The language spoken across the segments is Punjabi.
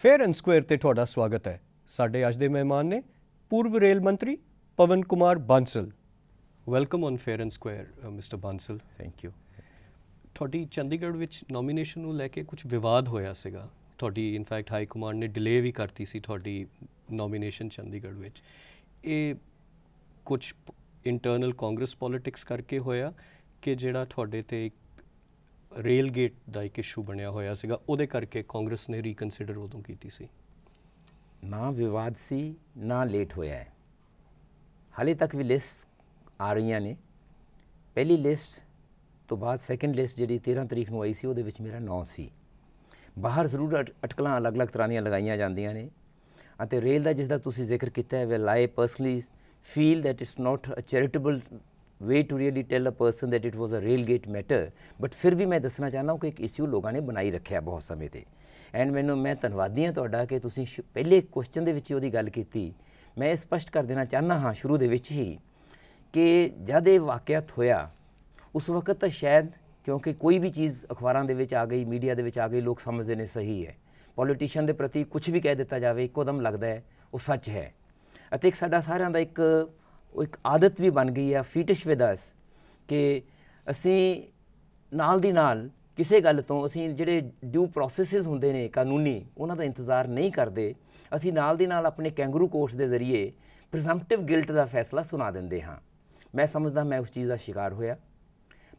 ਫੇਅਰ ਐਂਡ ਸਕੁਅਰ ਤੇ ਤੁਹਾਡਾ ਸਵਾਗਤ ਹੈ ਸਾਡੇ ਅੱਜ ਦੇ ਮਹਿਮਾਨ ਨੇ ਪੂਰਵ ਰੇਲ ਮੰਤਰੀ Pawan Kumar Bansal welcome on fair and square mister Bansal thank you ਤੁਹਾਡੀ ਚੰਡੀਗੜ੍ਹ ਵਿੱਚ ਨੋਮੀਨੇਸ਼ਨ ਨੂੰ ਲੈ ਕੇ ਕੁਝ ਵਿਵਾਦ ਹੋਇਆ ਸੀਗਾ ਤੁਹਾਡੀ ਇਨਫੈਕਟ ਹਾਈ ਕਮਾਂਡ ਨੇ ਡਿਲੇ ਵੀ ਕਰਤੀ ਸੀ ਤੁਹਾਡੀ ਨੋਮੀਨੇਸ਼ਨ ਚੰਡੀਗੜ੍ਹ ਵਿੱਚ ਇਹ ਕੁਝ ਇੰਟਰਨਲ ਕਾਂਗਰਸ ਪੋਲਿਟਿਕਸ ਕਰਕੇ ਹੋਇਆ ਕਿ ਜਿਹੜਾ ਤੁਹਾਡੇ ਤੇ ਰੇਲ ਗੇਟ ਦਾ ਇੱਕ ਇਸ਼ੂ ਬਣਿਆ ਹੋਇਆ ਸੀਗਾ ਉਹਦੇ ਕਰਕੇ ਕਾਂਗਰਸ ਨੇ ਰੀਕਨਸੀਡਰ ਉਦੋਂ ਕੀਤੀ ਸੀ ਨਾ ਵਿਵਾਦ ਸੀ ਨਾ ਲੇਟ ਹੋਇਆ ਹੈ ਹਾਲੇ ਤੱਕ ਵੀ ਲਿਸਟ ਆ ਰਹੀਆਂ ਨੇ ਪਹਿਲੀ ਲਿਸਟ ਤੋਂ ਬਾਅਦ ਸੈਕੰਡ ਲਿਸਟ ਜਿਹੜੀ 13 ਤਰੀਕ ਨੂੰ ਆਈ ਸੀ ਉਹਦੇ ਵਿੱਚ ਮੇਰਾ ਨਾਂ ਸੀ ਬਾਹਰ ਜ਼ਰੂਰ ਅਟਕਲਾਂ ਅਲੱਗ-ਅਲੱਗ ਤਰ੍ਹਾਂ ਦੀਆਂ ਲਗਾਈਆਂ ਜਾਂਦੀਆਂ ਨੇ ਅਤੇ ਰੇਲ ਦਾ ਜਿਸ ਦਾ ਤੁਸੀਂ ਜ਼ਿਕਰ ਕੀਤਾ ਹੈ well I personally feel that it's not a charitable way to really tell a person that it was a rail gate matter but ਫਿਰ ਵੀ ਮੈਂ ਦੱਸਣਾ ਚਾਹੁੰਦਾ ਹਾਂ ਕਿ ਇੱਕ ਇਸ਼ੂ ਲੋਕਾਂ ਨੇ ਬਣਾਈ ਰੱਖਿਆ ਬਹੁਤ ਸਮੇਂ ਤੇ ਐਂਡ ਮੈਨੂੰ ਮੈਂ ਧੰਨਵਾਦੀ ਹਾਂ ਤੁਹਾਡਾ ਕਿ ਤੁਸੀਂ ਪਹਿਲੇ ਕੁਐਸਚਨ ਦੇ ਵਿੱਚ ਉਹਦੀ ਗੱਲ ਕੀਤੀ ਮੈਂ ਇਹ ਸਪਸ਼ਟ ਕਰ ਦੇਣਾ ਚਾਹੁੰਦਾ ਹਾਂ ਸ਼ੁਰੂ ਦੇ ਵਿੱਚ ਹੀ ਕਿ ਜਦ ਇਹ ਵਾਕਿਆਤ ਹੋਇਆ ਉਸ ਵਕਤ ਤਾਂ ਸ਼ਾਇਦ ਕਿਉਂਕਿ ਕੋਈ ਵੀ ਚੀਜ਼ ਅਖਬਾਰਾਂ ਦੇ ਵਿੱਚ ਆ ਗਈ ਮੀਡੀਆ ਦੇ ਵਿੱਚ ਆ ਗਈ ਲੋਕ ਸਮਝਦੇ ਨੇ ਸਹੀ ਹੈ ਪੋਲੀਟੀਸ਼ੀਅਨ ਦੇ ਪ੍ਰਤੀ ਕੁਝ ਵੀ ਕਹਿ ਦਿੱਤਾ ਜਾਵੇ ਇੱਕੋ ਦਮ ਲੱਗਦਾ ਹੈ ਉਹ ਸੱਚ ਹੈ ਅਤੇ ਇੱਕ ਸਾਡਾ ਸਾਰਿਆਂ ਦਾ ਇੱਕ ਉਹ ਇੱਕ ਆਦਤ ਵੀ ਬਣ ਗਈ ਹੈ ਫੀਟਿਸ਼ ਵਿਦ ਅਸ ਕਿ ਅਸੀਂ ਨਾਲ ਦੀ ਨਾਲ ਕਿਸੇ ਗੱਲ ਤੋਂ ਅਸੀਂ ਜਿਹੜੇ ਡਿਊ ਪ੍ਰੋਸੈਸਸ ਹੁੰਦੇ ਨੇ ਕਾਨੂੰਨੀ ਉਹਨਾਂ ਦਾ ਇੰਤਜ਼ਾਰ ਨਹੀਂ ਕਰਦੇ ਅਸੀਂ ਨਾਲ ਦੀ ਨਾਲ ਆਪਣੇ ਕੈਂਗਰੂ ਕੋਰਸ ਦੇ ਜ਼ਰੀਏ ਪ੍ਰੀਜ਼ੰਪਟਿਵ ਗਿਲਟ ਦਾ ਫੈਸਲਾ ਸੁਣਾ ਦਿੰਦੇ ਹਾਂ ਮੈਂ ਸਮਝਦਾ ਮੈਂ ਉਸ ਚੀਜ਼ ਦਾ ਸ਼ਿਕਾਰ ਹੋਇਆ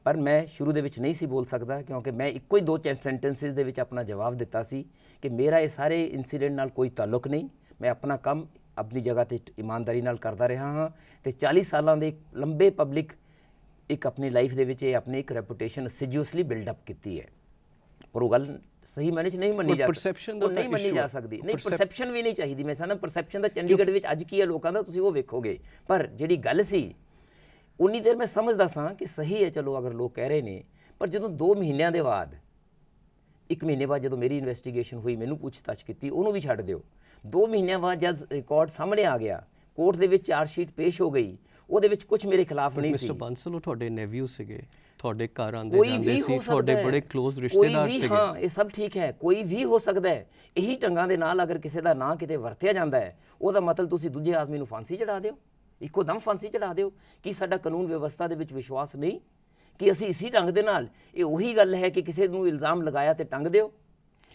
ਪਰ ਮੈਂ ਸ਼ੁਰੂ ਦੇ ਵਿੱਚ ਨਹੀਂ ਸੀ ਬੋਲ ਸਕਦਾ ਕਿਉਂਕਿ ਮੈਂ ਇੱਕੋ ਹੀ ਦੋ ਸੈਂਟੈਂਸਸ ਦੇ ਵਿੱਚ ਆਪਣਾ ਜਵਾਬ ਦਿੱਤਾ ਸੀ ਕਿ ਮੇਰਾ ਇਹ ਸਾਰੇ ਇਨਸੀਡੈਂਟ ਨਾਲ ਕੋਈ ਤਾਲੁਕ ਨਹੀਂ ਮੈਂ ਆਪਣਾ ਕੰਮ ਆਪਣੀ ਜਗ੍ਹਾ ਤੇ ਇਮਾਨਦਾਰੀ ਨਾਲ ਕਰਦਾ ਰਿਹਾ ਹਾਂ ਤੇ 40 ਸਾਲਾਂ ਦੇ ਲੰਬੇ ਪਬਲਿਕ ਇੱਕ ਆਪਣੀ ਲਾਈਫ ਦੇ ਵਿੱਚ ਇਹ ਆਪਣੀ ਇੱਕ ਰੈਪਿਊਟੇਸ਼ਨ ਸਿਜੂਸਲੀ ਬਿਲਡ ਅਪ ਕੀਤੀ ਹੈ ਪਰ ਉਹ ਗੱਲ ਸਹੀ ਮੈਨੇਜ ਨਹੀਂ ਮੰਨੀ ਜਾ ਸਕਦੀ ਦਾ ਨਹੀਂ ਮੰਨੀ ਜਾ ਸਕਦੀ ਨਹੀਂ ਪਰਸੈਪਸ਼ਨ ਵੀ ਨਹੀਂ ਚਾਹੀਦੀ ਮੈਂ ਸਾਨੂੰ ਪਰਸੈਪਸ਼ਨ ਦਾ ਚੰਡੀਗੜ੍ਹ ਵਿੱਚ ਅੱਜ ਕੀ ਹੈ ਲੋਕਾਂ ਦਾ ਤੁਸੀਂ ਉਹ ਵੇਖੋਗੇ ਪਰ ਜਿਹੜੀ ਗੱਲ ਸੀ ਉਨੀ ਦੇਰ ਮੈਂ ਸਮਝਦਾ ਸਾਂ ਕਿ ਸਹੀ ਹੈ ਚਲੋ ਅਗਰ ਲੋਕ ਕਹਿ ਰਹੇ ਨੇ ਪਰ ਜਦੋਂ 2 ਮਹੀਨਿਆਂ ਦੇ ਬਾਅਦ ਇੱਕ ਮਹੀਨੇ ਬਾਅਦ ਜਦੋਂ ਮੇਰੀ ਇਨਵੈਸਟੀਗੇਸ਼ਨ ਹੋਈ ਮੈਨੂੰ ਪੁੱਛਤਾਛ ਕੀਤੀ ਉਹਨੂੰ ਵੀ ਛੱਡ ਦਿਓ 2 ਮਹੀਨਿਆਂ ਬਾਅਦ ਜਦ ਰਿਕਾਰਡ ਸਾਹਮਣੇ ਆ ਗਿਆ ਕੋਰਟ ਦੇ ਵਿੱਚ ਚਾਰ ਸ਼ੀਟ ਪੇਸ਼ ਹੋ ਗਈ ਉਹਦੇ ਵਿੱਚ ਕੁਝ ਮੇਰੇ ਖਿਲਾਫ ਨਹੀਂ ਸੀ ਮਿਸਟਰ ਬਾਂਸਲ ਉਹ ਤੁਹਾਡੇ ਨੇਵਿਊ ਸੀਗੇ ਤੁਹਾਡੇ ਘਰ ਆਂਦੇ ਜਾਂਦੇ ਸੀ ਤੁਹਾਡੇ ਬੜੇ ক্লোਜ਼ ਰਿਸ਼ਤੇਦਾਰ ਸੀਗੇ ਹਾਂ ਇਹ ਸਭ ਠੀਕ ਹੈ ਕੋਈ ਵੀ ਹੋ ਸਕਦਾ ਹੈ ਇਹੀ ਟੰਗਾਂ ਦੇ ਨਾਲ ਅਗਰ ਕਿਸੇ ਦਾ ਨਾਂ ਕਿਤੇ ਵਰਤਿਆ ਜਾਂਦਾ ਹੈ ਉਹਦਾ ਮਤਲਬ ਤੁਸੀਂ ਦੂਜੇ ਆਦਮੀ ਨੂੰ ਫਾਂਸੀ ਚੜਾ ਦਿਓ ਇੱਕੋ ਦਮ ਫਾਂਸੀ ਚੜਾ ਦਿਓ ਕੀ ਸਾਡਾ ਕਾਨੂੰਨ ਵਿਵਸਥਾ ਦੇ ਵਿੱਚ ਵਿਸ਼ਵਾਸ ਨਹੀਂ ਕਿ ਅਸੀਂ ਇਸੇ ਢੰਗ ਦੇ ਨਾਲ ਇਹ ਉਹੀ ਗੱਲ ਹੈ ਕਿ ਕਿਸੇ ਨੂੰ ਇਲਜ਼ਾਮ ਲਗਾਇਆ ਤੇ ਟੰਗ ਦਿਓ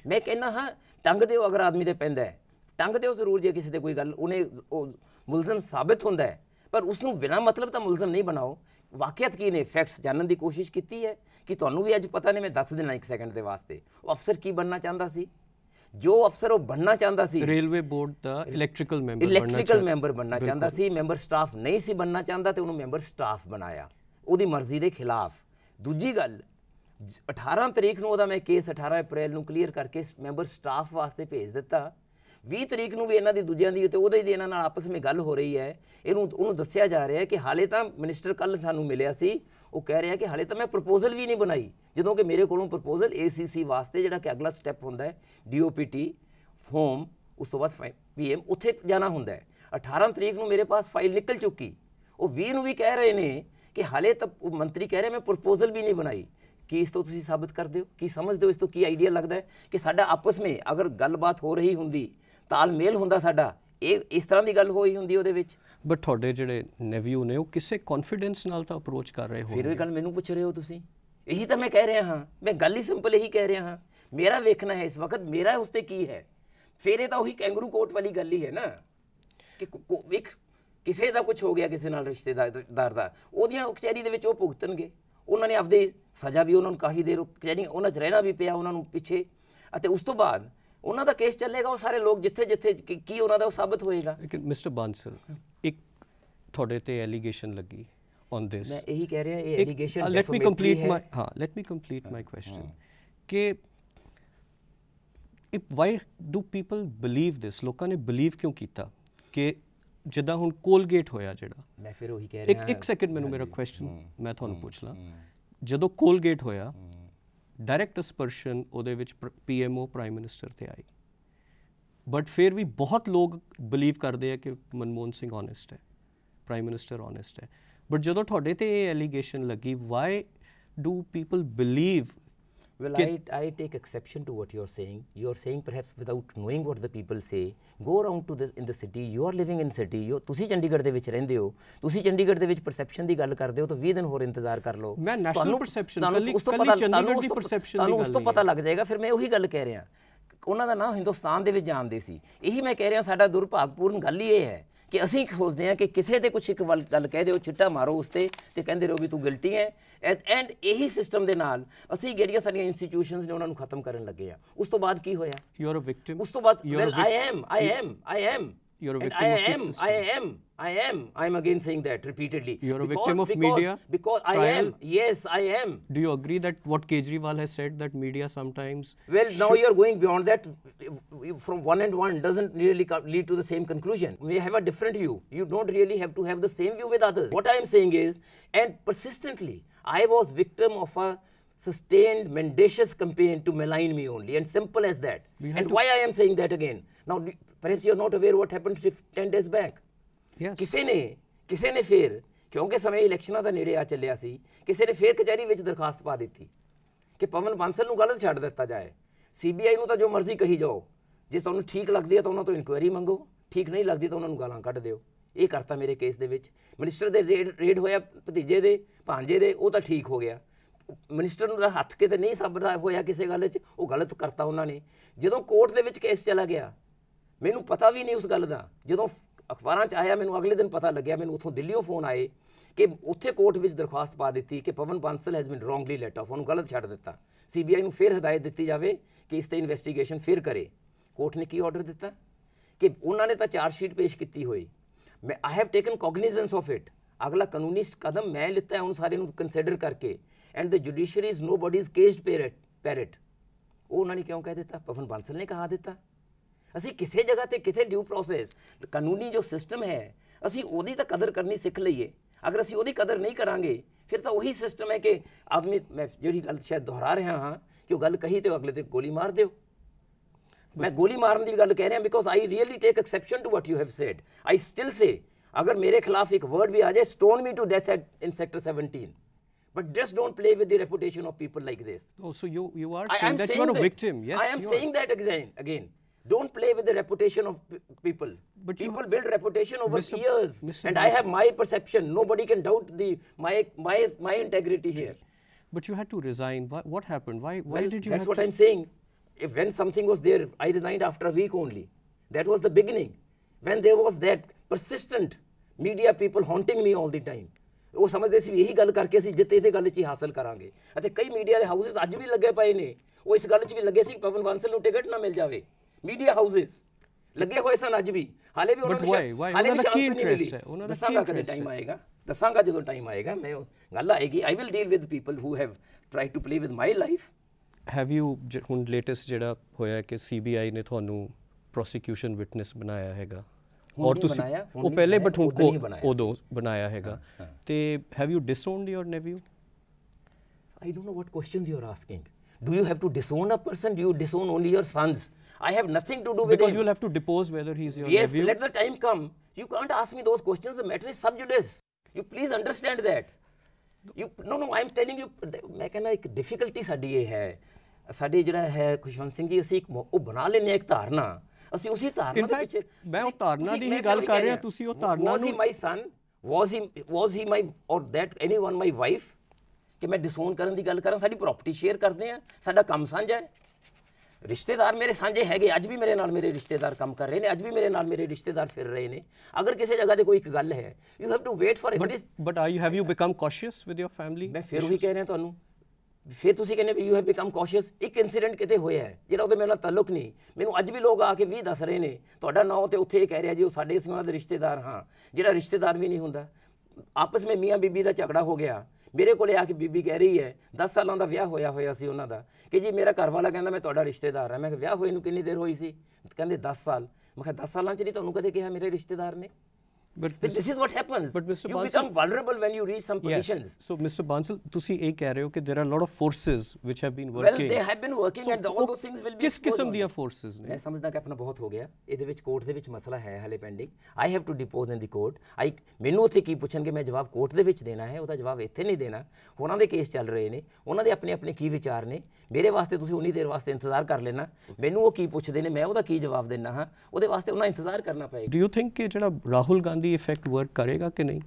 ਮੈਂ ਕਹਿੰਦਾ ਹਾਂ ਟੰਗ ਦਿਓ ਅਗਰ ਆਦਮੀ ਤੇ ਪੈਂਦਾ ਹੈ ਟੰਗ ਦਿਓ ਜ਼ਰੂਰ ਜੇ ਕਿਸੇ ਤੇ ਕੋਈ ਗੱਲ ਉਹਨੇ ਉਹ ਮੁਲਜ਼ਮ ਸਾਬਤ ਹੁੰਦਾ ਹੈ ਪਰ ਉਸ ਨੂੰ ਬਿਨਾ ਮਤਲਬ ਤਾਂ ਮੁਲਜ਼ਮ ਨਹੀਂ ਬਣਾਓ ਵਾਕਿਆਤ ਕੀ ਨੇ ਫੈਕਟਸ ਜਾਣਨ ਦੀ ਕੋਸ਼ਿਸ਼ ਕੀਤੀ ਹੈ ਕਿ ਤੁਹਾਨੂੰ ਵੀ ਅੱਜ ਪਤਾ ਨਹੀਂ ਮੈਂ ਦੱਸ ਦੇਣਾ 1 ਸੈਕਿੰਡ ਦੇ ਵਾਸਤੇ ਉਹ ਅਫਸਰ ਕੀ ਬਣਨਾ ਚਾਹੁੰਦਾ ਸੀ ਜੋ ਅਫਸਰ ਉਹ ਬਣਨਾ ਚਾਹੁੰਦਾ ਸੀ ਰੇਲਵੇ ਬੋਰਡ ਦਾ ਇਲੈਕਟ੍ਰੀਕਲ ਮੈਂਬਰ ਬਣਨਾ ਇਲੈਕਟ੍ਰੀਕਲ ਮੈਂਬਰ ਬਣਨਾ ਚਾਹੁੰਦਾ ਸੀ ਮੈਂਬਰ ਸਟਾਫ ਨਹੀਂ ਸੀ ਬਣਨਾ ਚਾਹੁੰਦਾ ਤੇ ਉਹਨੂੰ ਮੈਂਬਰ ਸਟਾਫ ਬਣਾਇਆ ਉਹਦੀ ਮਰਜ਼ੀ ਦੇ ਖਿਲਾਫ ਦੂਜੀ ਗੱਲ 18 ਤਰੀਕ ਨੂੰ ਉਹਦਾ ਮੈਂ ਕੇਸ 18 ਅਪ੍ਰੈਲ ਨੂੰ ਕਲੀਅਰ ਕਰਕੇ ਮੈਂਬਰ ਸਟਾਫ ਵਾਸਤੇ ਭੇਜ ਦਿੱਤਾ 20 ਤਰੀਕ ਨੂੰ ਵੀ ਇਹਨਾਂ ਦੀ ਦੂਜਿਆਂ ਦੀ ਤੇ ਉਹਦੇ ਦੀ ਇਹਨਾਂ ਨਾਲ ਆਪਸ ਵਿੱਚ ਗੱਲ ਹੋ ਰਹੀ ਹੈ ਇਹਨੂੰ ਉਹਨੂੰ ਦੱਸਿਆ ਜਾ ਰਿਹਾ ਹੈ ਕਿ ਹਾਲੇ ਤਾਂ ਮਿਨਿਸਟਰ ਕੱਲ ਸਾਨੂੰ ਮਿਲਿਆ ਸੀ ਉਹ ਕਹਿ ਰਿਹਾ ਕਿ ਹਾਲੇ ਤਾਂ ਮੈਂ ਪ੍ਰਪੋਜ਼ਲ ਵੀ ਨਹੀਂ ਬਣਾਈ ਜਦੋਂ ਕਿ ਮੇਰੇ ਕੋਲੋਂ ਪ੍ਰਪੋਜ਼ਲ ਏਸੀਸੀ ਵਾਸਤੇ ਜਿਹੜਾ ਕਿ ਅਗਲਾ ਸਟੈਪ ਹੁੰਦਾ ਹੈ ਡੀਓਪੀਟੀ ਫਾਰਮ ਉਸ ਤੋਂ ਬਾਅਦ ਪੀਐਮ ਉੱਥੇ ਜਾਣਾ ਹੁੰਦਾ ਹੈ 18 ਤਰੀਕ ਨੂੰ ਮੇਰੇ ਪਾਸ ਫਾਈਲ ਨਿਕਲ ਚੁੱਕੀ ਉਹ 20 ਨੂੰ ਵੀ ਕਹਿ ਰਹੇ ਨੇ ਕਿ ਹਾਲੇ ਤਾਂ ਮੰਤਰੀ ਕਹਿ ਰਿਹਾ ਮੈਂ ਪ੍ਰਪੋਜ਼ਲ ਵੀ ਨਹੀਂ ਬਣਾਈ ਕਿ ਇਸ ਤੋਂ ਤੁਸੀਂ ਸਾਬਤ ਕਰ ਦਿਓ ਕੀ ਸਮਝਦੇ ਹੋ ਇਸ ਤੋਂ ਕੀ ਆਈਡੀਆ ਲੱਗਦਾ ਹੈ ਕਿ ਸਾਡਾ ਆਪਸ ਵਿੱਚ ਅਗਰ ਗੱਲਬਾਤ ਹੋ ਰਹੀ ਹੁੰਦੀ ਤਾਲਮੇਲ ਹੁੰਦਾ ਸਾਡਾ ਇਹ ਇਸ ਤਰ੍ਹਾਂ ਦੀ ਗੱਲ ਹੋਈ ਹੁੰਦੀ ਉਹਦੇ ਵਿੱਚ ਬਟ ਤੁਹਾਡੇ ਜਿਹੜੇ ਨੇਵਿਊ ਨੇ ਉਹ ਕਿਸੇ ਕੌਨਫੀਡੈਂਸ ਨਾਲ ਤਾਂ ਅਪਰੋਚ ਕਰ ਰਹੇ ਹੋ ਫਿਰ ਇਹ ਗੱਲ ਮੈਨੂੰ ਪੁੱਛ ਰਹੇ ਹੋ ਤੁਸੀਂ ਇਹੀ ਤਾਂ ਮੈਂ ਕਹਿ ਰਿਹਾ ਹਾਂ ਮੈਂ ਗੱਲ ਹੀ ਸਿੰਪਲ ਇਹੀ ਕਹਿ ਰਿਹਾ ਹਾਂ ਮੇਰਾ ਵੇਖਣਾ ਹੈ ਇਸ ਵਕਤ ਮੇਰਾ ਉਸ ਤੇ ਕੀ ਹੈ ਫਿਰ ਇਹ ਤਾਂ ਉਹੀ ਕੈਂਗਰੂ ਕੋਟ ਵਾਲੀ ਗੱਲ ਹੀ ਹੈ ਨਾ ਕਿ ਇੱਕ ਕਿਸੇ ਦਾ ਕੁਝ ਹੋ ਗਿਆ ਕਿਸੇ ਨਾਲ ਰਿਸ਼ਤੇਦਾਰ ਦਾ ਉਹਦੀਆਂ ਕਚਹਿਰੀ ਦੇ ਵਿੱਚ ਉਹ ਭੁਗਤਣਗੇ ਉਹਨਾਂ ਨੇ ਆਪਦੀ ਸਜ਼ਾ ਵੀ ਉਹਨਾਂ ਨੂੰ ਕਾਫੀ ਦੇਰ ਕਚਹਿਰੀ ਉਹਨਾਂ 'ਚ ਰਹਿਣਾ ਵੀ ਪਿਆ ਉਹਨਾਂ ਨੂੰ ਪਿੱਛੇ ਅਤੇ ਉਸ ਤੋਂ ਬਾਅਦ ਉਹਨਾਂ ਦਾ ਕੇਸ ਚੱਲੇਗਾ ਉਹ ਸਾਰੇ ਲੋਕ ਜਿੱਥੇ ਜਿੱਥੇ ਕੀ ਉਹਨਾਂ ਦਾ ਉਹ ਸਾਬਤ ਹੋਏਗਾ ਲੇਕਿਨ ਮਿਸਟਰ ਬਾਂਸਲ ਇੱਕ ਤੁਹਾਡੇ ਤੇ ਐਲੀਗੇਸ਼ਨ ਲੱਗੀ ਔਨ ਥਿਸ ਮੈਂ ਇਹੀ ਕਹਿ ਰਿਹਾ ਇਹ allegation let me complete my ਹਾਂ let me complete my question ਕਿ if why do people believe this ਲੋਕਾਂ ਨੇ ਬਲੀਵ ਕਿਉਂ ਕੀਤਾ ਕਿ ਜਿੱਦਾਂ ਹੁਣ ਕੋਲਗੇਟ ਹੋਇਆ ਜਿਹੜਾ ਮੈਂ ਫਿਰ ਉਹੀ ਕਹਿ ਰਿਹਾ ਇੱਕ ਇੱਕ ਸੈਕਿੰਡ ਮੈਨੂੰ ਮੇਰਾ ਕੁਐਸਚਨ ਮੈਂ ਤੁਹਾਨੂੰ ਪੁੱਛ ਲਾਂ ਜਦੋਂ ਕੋਲਗੇਟ ਹੋਇਆ ਡਾਇਰੈਕਟ ਸਪਰਸ਼ਨ ਉਹਦੇ ਵਿੱਚ ਪੀਐਮਓ ਪ੍ਰਾਈਮ ਮਿਨਿਸਟਰ ਤੇ ਆਈ ਬਟ ਫਿਰ ਵੀ ਬਹੁਤ ਲੋਕ ਬਲੀਵ ਕਰਦੇ ਆ ਕਿ ਮਨਮੋਹਨ ਸਿੰਘ ਓਨੈਸਟ ਹੈ ਪ੍ਰਾਈਮ ਮਿਨਿਸਟਰ ਓਨੈਸਟ ਹੈ ਬਟ ਜਦੋਂ ਤੁਹਾਡੇ ਤੇ ਇਹ ਐਲੀਗੇਸ਼ਨ ਲੱਗੀ why do people believe Well, I, I take exception to what you're saying. You're saying perhaps without knowing what the people say, go around to this in the city, you are living in city, you ਤੁਸੀਂ ਚੰਡੀਗੜ੍ਹ ਦੇ ਵਿੱਚ ਰਹਿੰਦੇ ਹੋ ਤੁਸੀਂ ਚੰਡੀਗੜ੍ਹ ਦੇ ਵਿੱਚ ਪਰਸੈਪਸ਼ਨ ਦੀ ਗੱਲ ਕਰਦੇ ਹੋ ਤਾਂ 20 ਦਿਨ ਹੋਰ ਇੰਤਜ਼ਾਰ ਕਰ ਲਓ ਮੈਂ ਨੈਸ਼ਨਲ ਪਰਸੈਪਸ਼ਨ ਤੁਹਾਨੂੰ ਉਸ ਤੋਂ ਪਤਾ ਚੰਡੀਗੜ੍ਹ ਦੀ ਪਰਸੈਪਸ਼ਨ ਤੁਹਾਨੂੰ ਉਸ ਤੋਂ ਪਤਾ ਲੱਗ ਜਾਏਗਾ ਫਿਰ ਮੈਂ ਉਹੀ ਗੱਲ ਕਹਿ ਰਿਹਾ ਉਹਨਾਂ ਦਾ ਨਾਮ ਹਿੰਦੁਸਤਾਨ ਦੇ ਵਿੱਚ ਜਾਣਦੇ ਸੀ ਇਹੀ ਮੈਂ ਕਹਿ ਰਿਹਾ ਸਾਡਾ ਦੁਰਭਾਗਪੂਰਨ ਗੱਲ ਹੀ ਇਹ ਹੈ ਕਿ ਅਸੀਂ ਖੋਜਦੇ ਹਾਂ ਕਿ ਕਿਸੇ ਦੇ ਕੁਝ ਇੱਕ ਵੱਲ ਗੱਲ ਕਹਿ ਦਿਓ ਛਿੱਟਾ ਮਾਰੋ ਉਸ ਤੇ ਤੇ ਕਹਿੰਦੇ ਰਹੋ ਵੀ ਤੂੰ ਗਿਲਟੀ ਹੈ ਐਂਡ ਇਹੀ ਸਿਸਟਮ ਦੇ ਨਾਲ ਅਸੀਂ ਜਿਹੜੀਆਂ ਸਾਡੀਆਂ ਇੰਸਟੀਟਿਊਸ਼ਨਸ ਨੇ ਉਹਨਾਂ ਨੂੰ ਖਤਮ ਕਰਨ ਲੱਗੇ ਆ ਉਸ ਤੋਂ ਬਾਅਦ ਕੀ ਹੋਇਆ ਯੂ ਆਰ ਅ ਵਿਕਟਿਮ ਉਸ ਤੋਂ ਬਾਅਦ well I am I am I am You're a victim I of am, the I am. I am. I'm again saying that repeatedly. You're a because, victim of because, media. Because trial. I am. Yes, I am. Do you agree that what Kejriwal has said that media sometimes? Well, now you're going beyond that. From one and one doesn't really lead to the same conclusion. We have a different view. You don't really have to have the same view with others. What I am saying is, and persistently, I was victim of a sustained mendacious campaign to malign me only and simple as that and why i am saying that again now you are not aware what happened 10 days back Yes. ਕਿਸੇ ਨੇ ਕਿਸੇ ਨੇ ਫੇਰ ਕਿਉਂਕਿ ਸਮੇਂ ਇਲੈਕਸ਼ਨਾਂ ਦਾ ਨੇੜੇ ਆ ਚੱਲਿਆ ਸੀ ਕਿਸੇ ਨੇ ਫੇਰ ਕਚਹਿਰੀ ਵਿੱਚ ਦਰਖਾਸਤ ਪਾ ਦਿੱਤੀ ਕਿ ਪਵਨ ਬਾਂਸਲ ਨੂੰ ਗਲਤ ਛੱਡ ਦਿੱਤਾ ਜਾਏ ਸੀਬੀਆਈ ਨੂੰ ਤਾਂ ਜੋ ਮਰਜ਼ੀ ਕਹੀ ਜਾਓ ਜੇ ਤੁਹਾਨੂੰ ਠੀਕ ਲੱਗਦੀ ਹੈ ਤਾਂ ਉਹਨਾਂ ਤੋਂ ਇਨਕੁਆਇਰੀ ਮੰਗੋ ਠੀਕ ਨਹੀਂ ਲੱਗਦੀ ਤਾਂ ਉਹਨਾਂ ਨੂੰ ਗਾਲਾਂ ਕੱਢ ਦਿਓ ਇਹ ਕਰਤਾ ਮੇਰੇ ਕੇਸ ਦੇ ਵਿੱਚ ਮਿਨਿਸਟਰ ਦੇ ਰੇਡ ਰੇਡ ਹੋਇਆ ਭਤੀਜੇ ਦੇ ਭਾਂਜੇ ਦੇ ਉਹ ਤਾਂ ਠੀਕ ਹੋ ਗਿਆ ਮਿਨਿਸਟਰ ਨੂੰ ਦਾ ਹੱਥ ਕਿਤੇ ਨਹੀਂ ਸਾਬਤ ਹੋਇਆ ਕਿਸੇ ਗੱਲ 'ਚ ਉਹ ਗਲਤ ਕਰਤਾ ਉਹਨਾਂ ਨੇ ਜਦੋਂ ਕੋਰਟ ਦੇ ਵਿੱਚ ਕੇਸ ਚਲਾ ਗਿਆ ਮੈਨੂੰ ਪਤਾ ਵੀ ਨਹੀਂ ਉਸ ਗੱਲ ਦਾ ਜਦੋਂ ਅਖਬਾਰਾਂ 'ਚ ਆਇਆ ਮੈਨੂੰ ਅਗਲੇ ਦਿਨ ਪਤਾ ਲੱਗਿਆ ਮੈਨੂੰ ਉੱਥੋਂ ਦਿੱਲੀੋਂ ਫੋਨ ਆਏ ਕਿ ਉੱਥੇ ਕੋਰਟ ਵਿੱਚ ਦਰਖਾਸਤ ਪਾ ਦਿੱਤੀ ਕਿ Pawan Bansal has been wrongly let off ਉਹਨੂੰ ਗਲਤ ਛੱਡ ਦਿੱਤਾ ਸੀਬੀਆਈ ਨੂੰ ਫੇਰ ਹਦਾਇਤ ਦਿੱਤੀ ਜਾਵੇ ਕਿ ਇਸ ਤੇ ਇਨਵੈਸਟੀਗੇਸ਼ਨ ਫੇਰ ਕਰੇ ਕੋਰਟ ਨੇ ਕੀ ਆਰਡਰ ਦਿੱਤਾ ਕਿ ਉਹਨਾਂ ਨੇ ਤਾਂ ਚਾਰਜ ਸ਼ੀਟ ਪੇਸ਼ ਕੀਤੀ ਹੋਈ ਮੈਂ I have taken cognizance of it ਅਗਲਾ ਕਾਨੂੰਨੀ ਕਦਮ ਮੈਂ ਲਿੱਤਾ ਹੈ ਉਹਨਾਂ ਸਾਰੇ ਨੂੰ ਕੰਸੀਡਰ ਕਰਕੇ and the judiciary is nobody's caged parrot parrot ਉਹ ਉਹਨਾਂ ਨੇ ਕਿਉਂ ਕਹਿ ਦਿੱਤਾ ਪਵਨ ਬਾਂਸਲ ਨੇ ਕਹਾ ਦਿੱਤਾ ਅਸੀਂ ਕਿਸੇ ਜਗ੍ਹਾ ਤੇ ਕਿਸੇ ਡਿਊ ਪ੍ਰੋਸੈਸ ਕਾਨੂੰਨੀ ਜੋ ਸਿਸਟਮ ਹੈ ਅਸੀਂ ਉਹਦੀ ਤਾਂ ਕਦਰ ਕਰਨੀ ਸਿੱਖ ਲਈਏ ਅਗਰ ਅਸੀਂ ਉਹਦੀ ਕਦਰ ਨਹੀਂ ਕਰਾਂਗੇ ਫਿਰ ਤਾਂ ਉਹੀ ਸਿਸਟਮ ਹੈ ਕਿ ਆਦਮੀ ਮੈਂ ਜਿਹੜੀ ਗੱਲ ਸ਼ਾਇਦ ਦੁਹਰਾ ਰਿਹਾ ਹਾਂ ਕਿ ਉਹ ਗੱਲ ਕਹੀ ਤੇ ਉਹ ਅਗਲੇ ਤੇ ਗੋਲੀ ਮਾਰ ਦਿਓ ਮੈਂ ਗੋਲੀ ਮਾਰਨ ਦੀ ਵੀ ਗੱਲ ਕਹਿ ਰਿਹਾ because I really take exception to what you have said I still say ਅਗਰ ਮੇਰੇ ਖਿਲਾਫ ਇੱਕ ਵਰਡ ਵੀ ਆ ਜਾਏ stone me to death at in sector 17 But just don't play with the reputation of people like this. Oh, so you, you are I saying that you're a victim. Yes, I am saying are. that again. again. Don't play with the reputation of people. But people build reputation over Mr. years, Mr. and Mr. I have my perception. Nobody can doubt the my my my integrity here. But you had to resign. Why, what happened? Why why well, did you? That's what I'm saying. If when something was there, I resigned after a week only. That was the beginning. When there was that persistent media people haunting me all the time. ਉਹ ਸਮਝਦੇ ਸੀ ਇਹੀ ਗੱਲ ਕਰਕੇ ਅਸੀਂ ਜਿੱਤੇ ਤੇ ਗੱਲ 'ਚ ਹੀ ਹਾਸਲ ਕਰਾਂਗੇ ਅਤੇ ਕਈ ਮੀਡੀਆ ਦੇ ਹਾਊਸਸ ਅੱਜ ਵੀ ਲੱਗੇ ਪਏ ਨੇ ਉਹ ਇਸ ਗੱਲ 'ਚ ਵੀ ਲੱਗੇ ਸੀ ਪਵਨ ਬਾਂਸਲ ਨੂੰ ਟਿਕਟ ਨਾ ਮਿਲ ਜਾਵੇ ਮੀਡੀਆ ਹਾਊਸਸ ਲੱਗੇ ਹੋਏ ਸਨ ਅੱਜ ਵੀ ਹਾਲੇ ਵੀ ਉਹਨਾਂ ਨੂੰ ਹਾਲੇ ਵੀ ਸ਼ਾਂਤੀ ਨਹੀਂ ਮਿਲੀ ਉਹਨਾਂ ਦਾ ਦੱਸਾਂਗਾ ਕਦੇ ਟਾਈਮ ਆਏਗਾ ਦੱਸਾਂਗਾ ਜਦੋਂ ਟਾਈਮ ਆਏਗਾ ਮੈਂ ਗੱਲ ਆਏਗੀ I will deal with people who have tried to play with my life have you ਹੁਣ ਲੇਟੈਸਟ ਜਿਹੜਾ ਹੋਇਆ ਕਿ ਸੀਬੀਆਈ ਨੇ ਤੁਹਾਨੂੰ ਪ੍ਰੋਸੀਕਿਊਸ਼ਨ ਵਿਟਨੈਸ ਬਣਾਇਆ ਹੈਗਾ ਔਰ ਤੁਸੀਂ ਉਹ ਪਹਿਲੇ ਬਠੂ ਕੋ ਉਦੋਂ ਬਣਾਇਆ ਹੈਗਾ ਤੇ have you disowned your nephew I don't know what questions you are asking do you have to disown a person do you disown only your sons I have nothing to do with because you'll have to depose whether he's your yes, nephew. let the time come. You can't ask me those questions. The matter is sub judice. You please understand that. You no no. I'm telling you. ਮੈਂ ਕਹਿੰਦਾ ਇੱਕ difficulty ਸਾਡੀ ਇਹ ਹੈ ਸਾਡੇ ਜਿਹੜਾ ਹੈ ਖੁਸ਼ਵੰਤ ਸਿੰਘ ਜੀ ਅਸੀਂ ਇੱਕ ਉਹ ਬਣਾ ਲੈਨੇ ਇੱਕ ਧਾਰਨਾ ਅਸੀਂ ਉਸੇ ਧਾਰਨਾ ਦੇ ਪਿੱਛੇ ਮੈਂ ਉਹ ਧਾਰਨਾ ਦੀ ਹੀ ਗੱਲ ਕਰ ਰਿਹਾ ਤੁਸੀਂ ਉਹ ਧਾਰਨਾ ਨੂੰ ਮਾਈ ਸਨ ਵਾਸ ਹੀ ਵਾਸ ਹੀ ਮਾਈ ਔਰ ਦੈਟ ਐਨੀਵਨ ਮਾਈ ਵਾਈਫ ਕਿ ਮੈਂ ਡਿਸਓਨ ਕਰਨ ਦੀ ਗੱਲ ਕਰਾਂ ਸਾਡੀ ਪ੍ਰਾਪਰਟੀ ਸ਼ੇਅਰ ਕਰਦੇ ਆ ਸਾਡਾ ਕੰਮ ਸਾਂਝਾ ਹੈ ਰਿਸ਼ਤੇਦਾਰ ਮੇਰੇ ਸਾਂਝੇ ਹੈਗੇ ਅੱਜ ਵੀ ਮੇਰੇ ਨਾਲ ਮੇਰੇ ਰਿਸ਼ਤੇਦਾਰ ਕੰਮ ਕਰ ਰਹੇ ਨੇ ਅੱਜ ਵੀ ਮੇਰੇ ਨਾਲ ਮੇਰੇ ਰਿਸ਼ਤੇਦਾਰ ਫਿਰ ਰਹੇ ਨੇ ਅਗਰ ਕਿਸੇ ਜਗ੍ਹਾ ਤੇ ਕੋਈ ਇੱਕ ਗੱਲ ਹੈ you have to wait for it but are you have you become cautious with your family ਮੈਂ ਫਿਰ ਉਹੀ ਕਹਿ ਰਿਹਾ ਤੁਹਾਨੂੰ ਫਿਰ ਤੁਸੀਂ ਕਹਿੰਦੇ ਵੀ ਯੂ ਹੈਵ ਬਿਕਮ ਕੌਸ਼ੀਅਸ ਇੱਕ ਇਨਸੀਡੈਂਟ ਕਿਤੇ ਹੋਇਆ ਹੈ ਜਿਹੜਾ ਉਹਦੇ ਮੇਰੇ ਨਾਲ ਤਾਲੁਕ ਨਹੀਂ ਮੈਨੂੰ ਅੱਜ ਵੀ ਲੋਕ ਆ ਕੇ ਵੀ ਦੱਸ ਰਹੇ ਨੇ ਤੁਹਾਡਾ ਨਾਂ ਤੇ ਉੱਥੇ ਇਹ ਕਹਿ ਰਿਹਾ ਜੀ ਉਹ ਸਾਡੇ ਇਸ ਨਾਲ ਦੇ ਰਿਸ਼ਤੇਦਾਰ ਹਾਂ ਜਿਹੜਾ ਰਿਸ਼ਤੇਦਾਰ ਵੀ ਨਹੀਂ ਹੁੰਦਾ ਆਪਸ ਵਿੱਚ ਮੀਆਂ ਬੀਬੀ ਦਾ ਝਗੜਾ ਹੋ ਗਿਆ ਮੇਰੇ ਕੋਲੇ ਆ ਕੇ ਬੀਬੀ ਕਹਿ ਰਹੀ ਹੈ 10 ਸਾਲਾਂ ਦਾ ਵਿਆਹ ਹੋਇਆ ਹੋਇਆ ਸੀ ਉਹਨਾਂ ਦਾ ਕਿ ਜੀ ਮੇਰਾ ਘਰ ਵਾਲਾ ਕਹਿੰਦਾ ਮੈਂ ਤੁਹਾਡਾ ਰਿਸ਼ਤੇਦਾਰ ਹਾਂ ਮੈਂ ਕਿਹਾ ਵਿਆਹ ਹੋਏ ਨੂੰ ਕਿੰਨੀ ਦੇਰ ਹੋਈ ਸੀ ਕਹਿੰਦੇ 10 ਸਾਲ ਮੈਂ ਕਿਹਾ 10 ਸਾਲਾਂ 'ਚ ਨਹੀਂ ਤੁਹਾਨੂੰ ਕਦੇ ਕਿਹਾ ਮੇਰੇ ਰਿਸ਼ਤੇਦਾਰ ਨੇ but, but this is what happens but mr. you bansal, become vulnerable when you reach some positions yes. so mr bansal to see ek keh rahe ho ki there are a lot of forces which have been working well they have been working so and the, all those things will be kis kism diyan forces ne main samajhda ki apna bahut ho gaya hai ede vich court de vich masla hai hale pending i have to depose in the court i mainu utthe ki puchan ke main jawab court de vich dena hai oda jawab itthe nahi dena ohna de case chal rahe ne ohna de apne apne ki vichar ne mere waste tusi unni der waste intezar kar lena mainu oh ki puchde ne main oda ki jawab dena ha ode waste ohna intezar karna payega do you think ki jehda rahul gandhi ਦੀ ਇਫੈਕਟ ਵਰਕ ਕਰੇਗਾ ਕਿ ਨਹੀਂ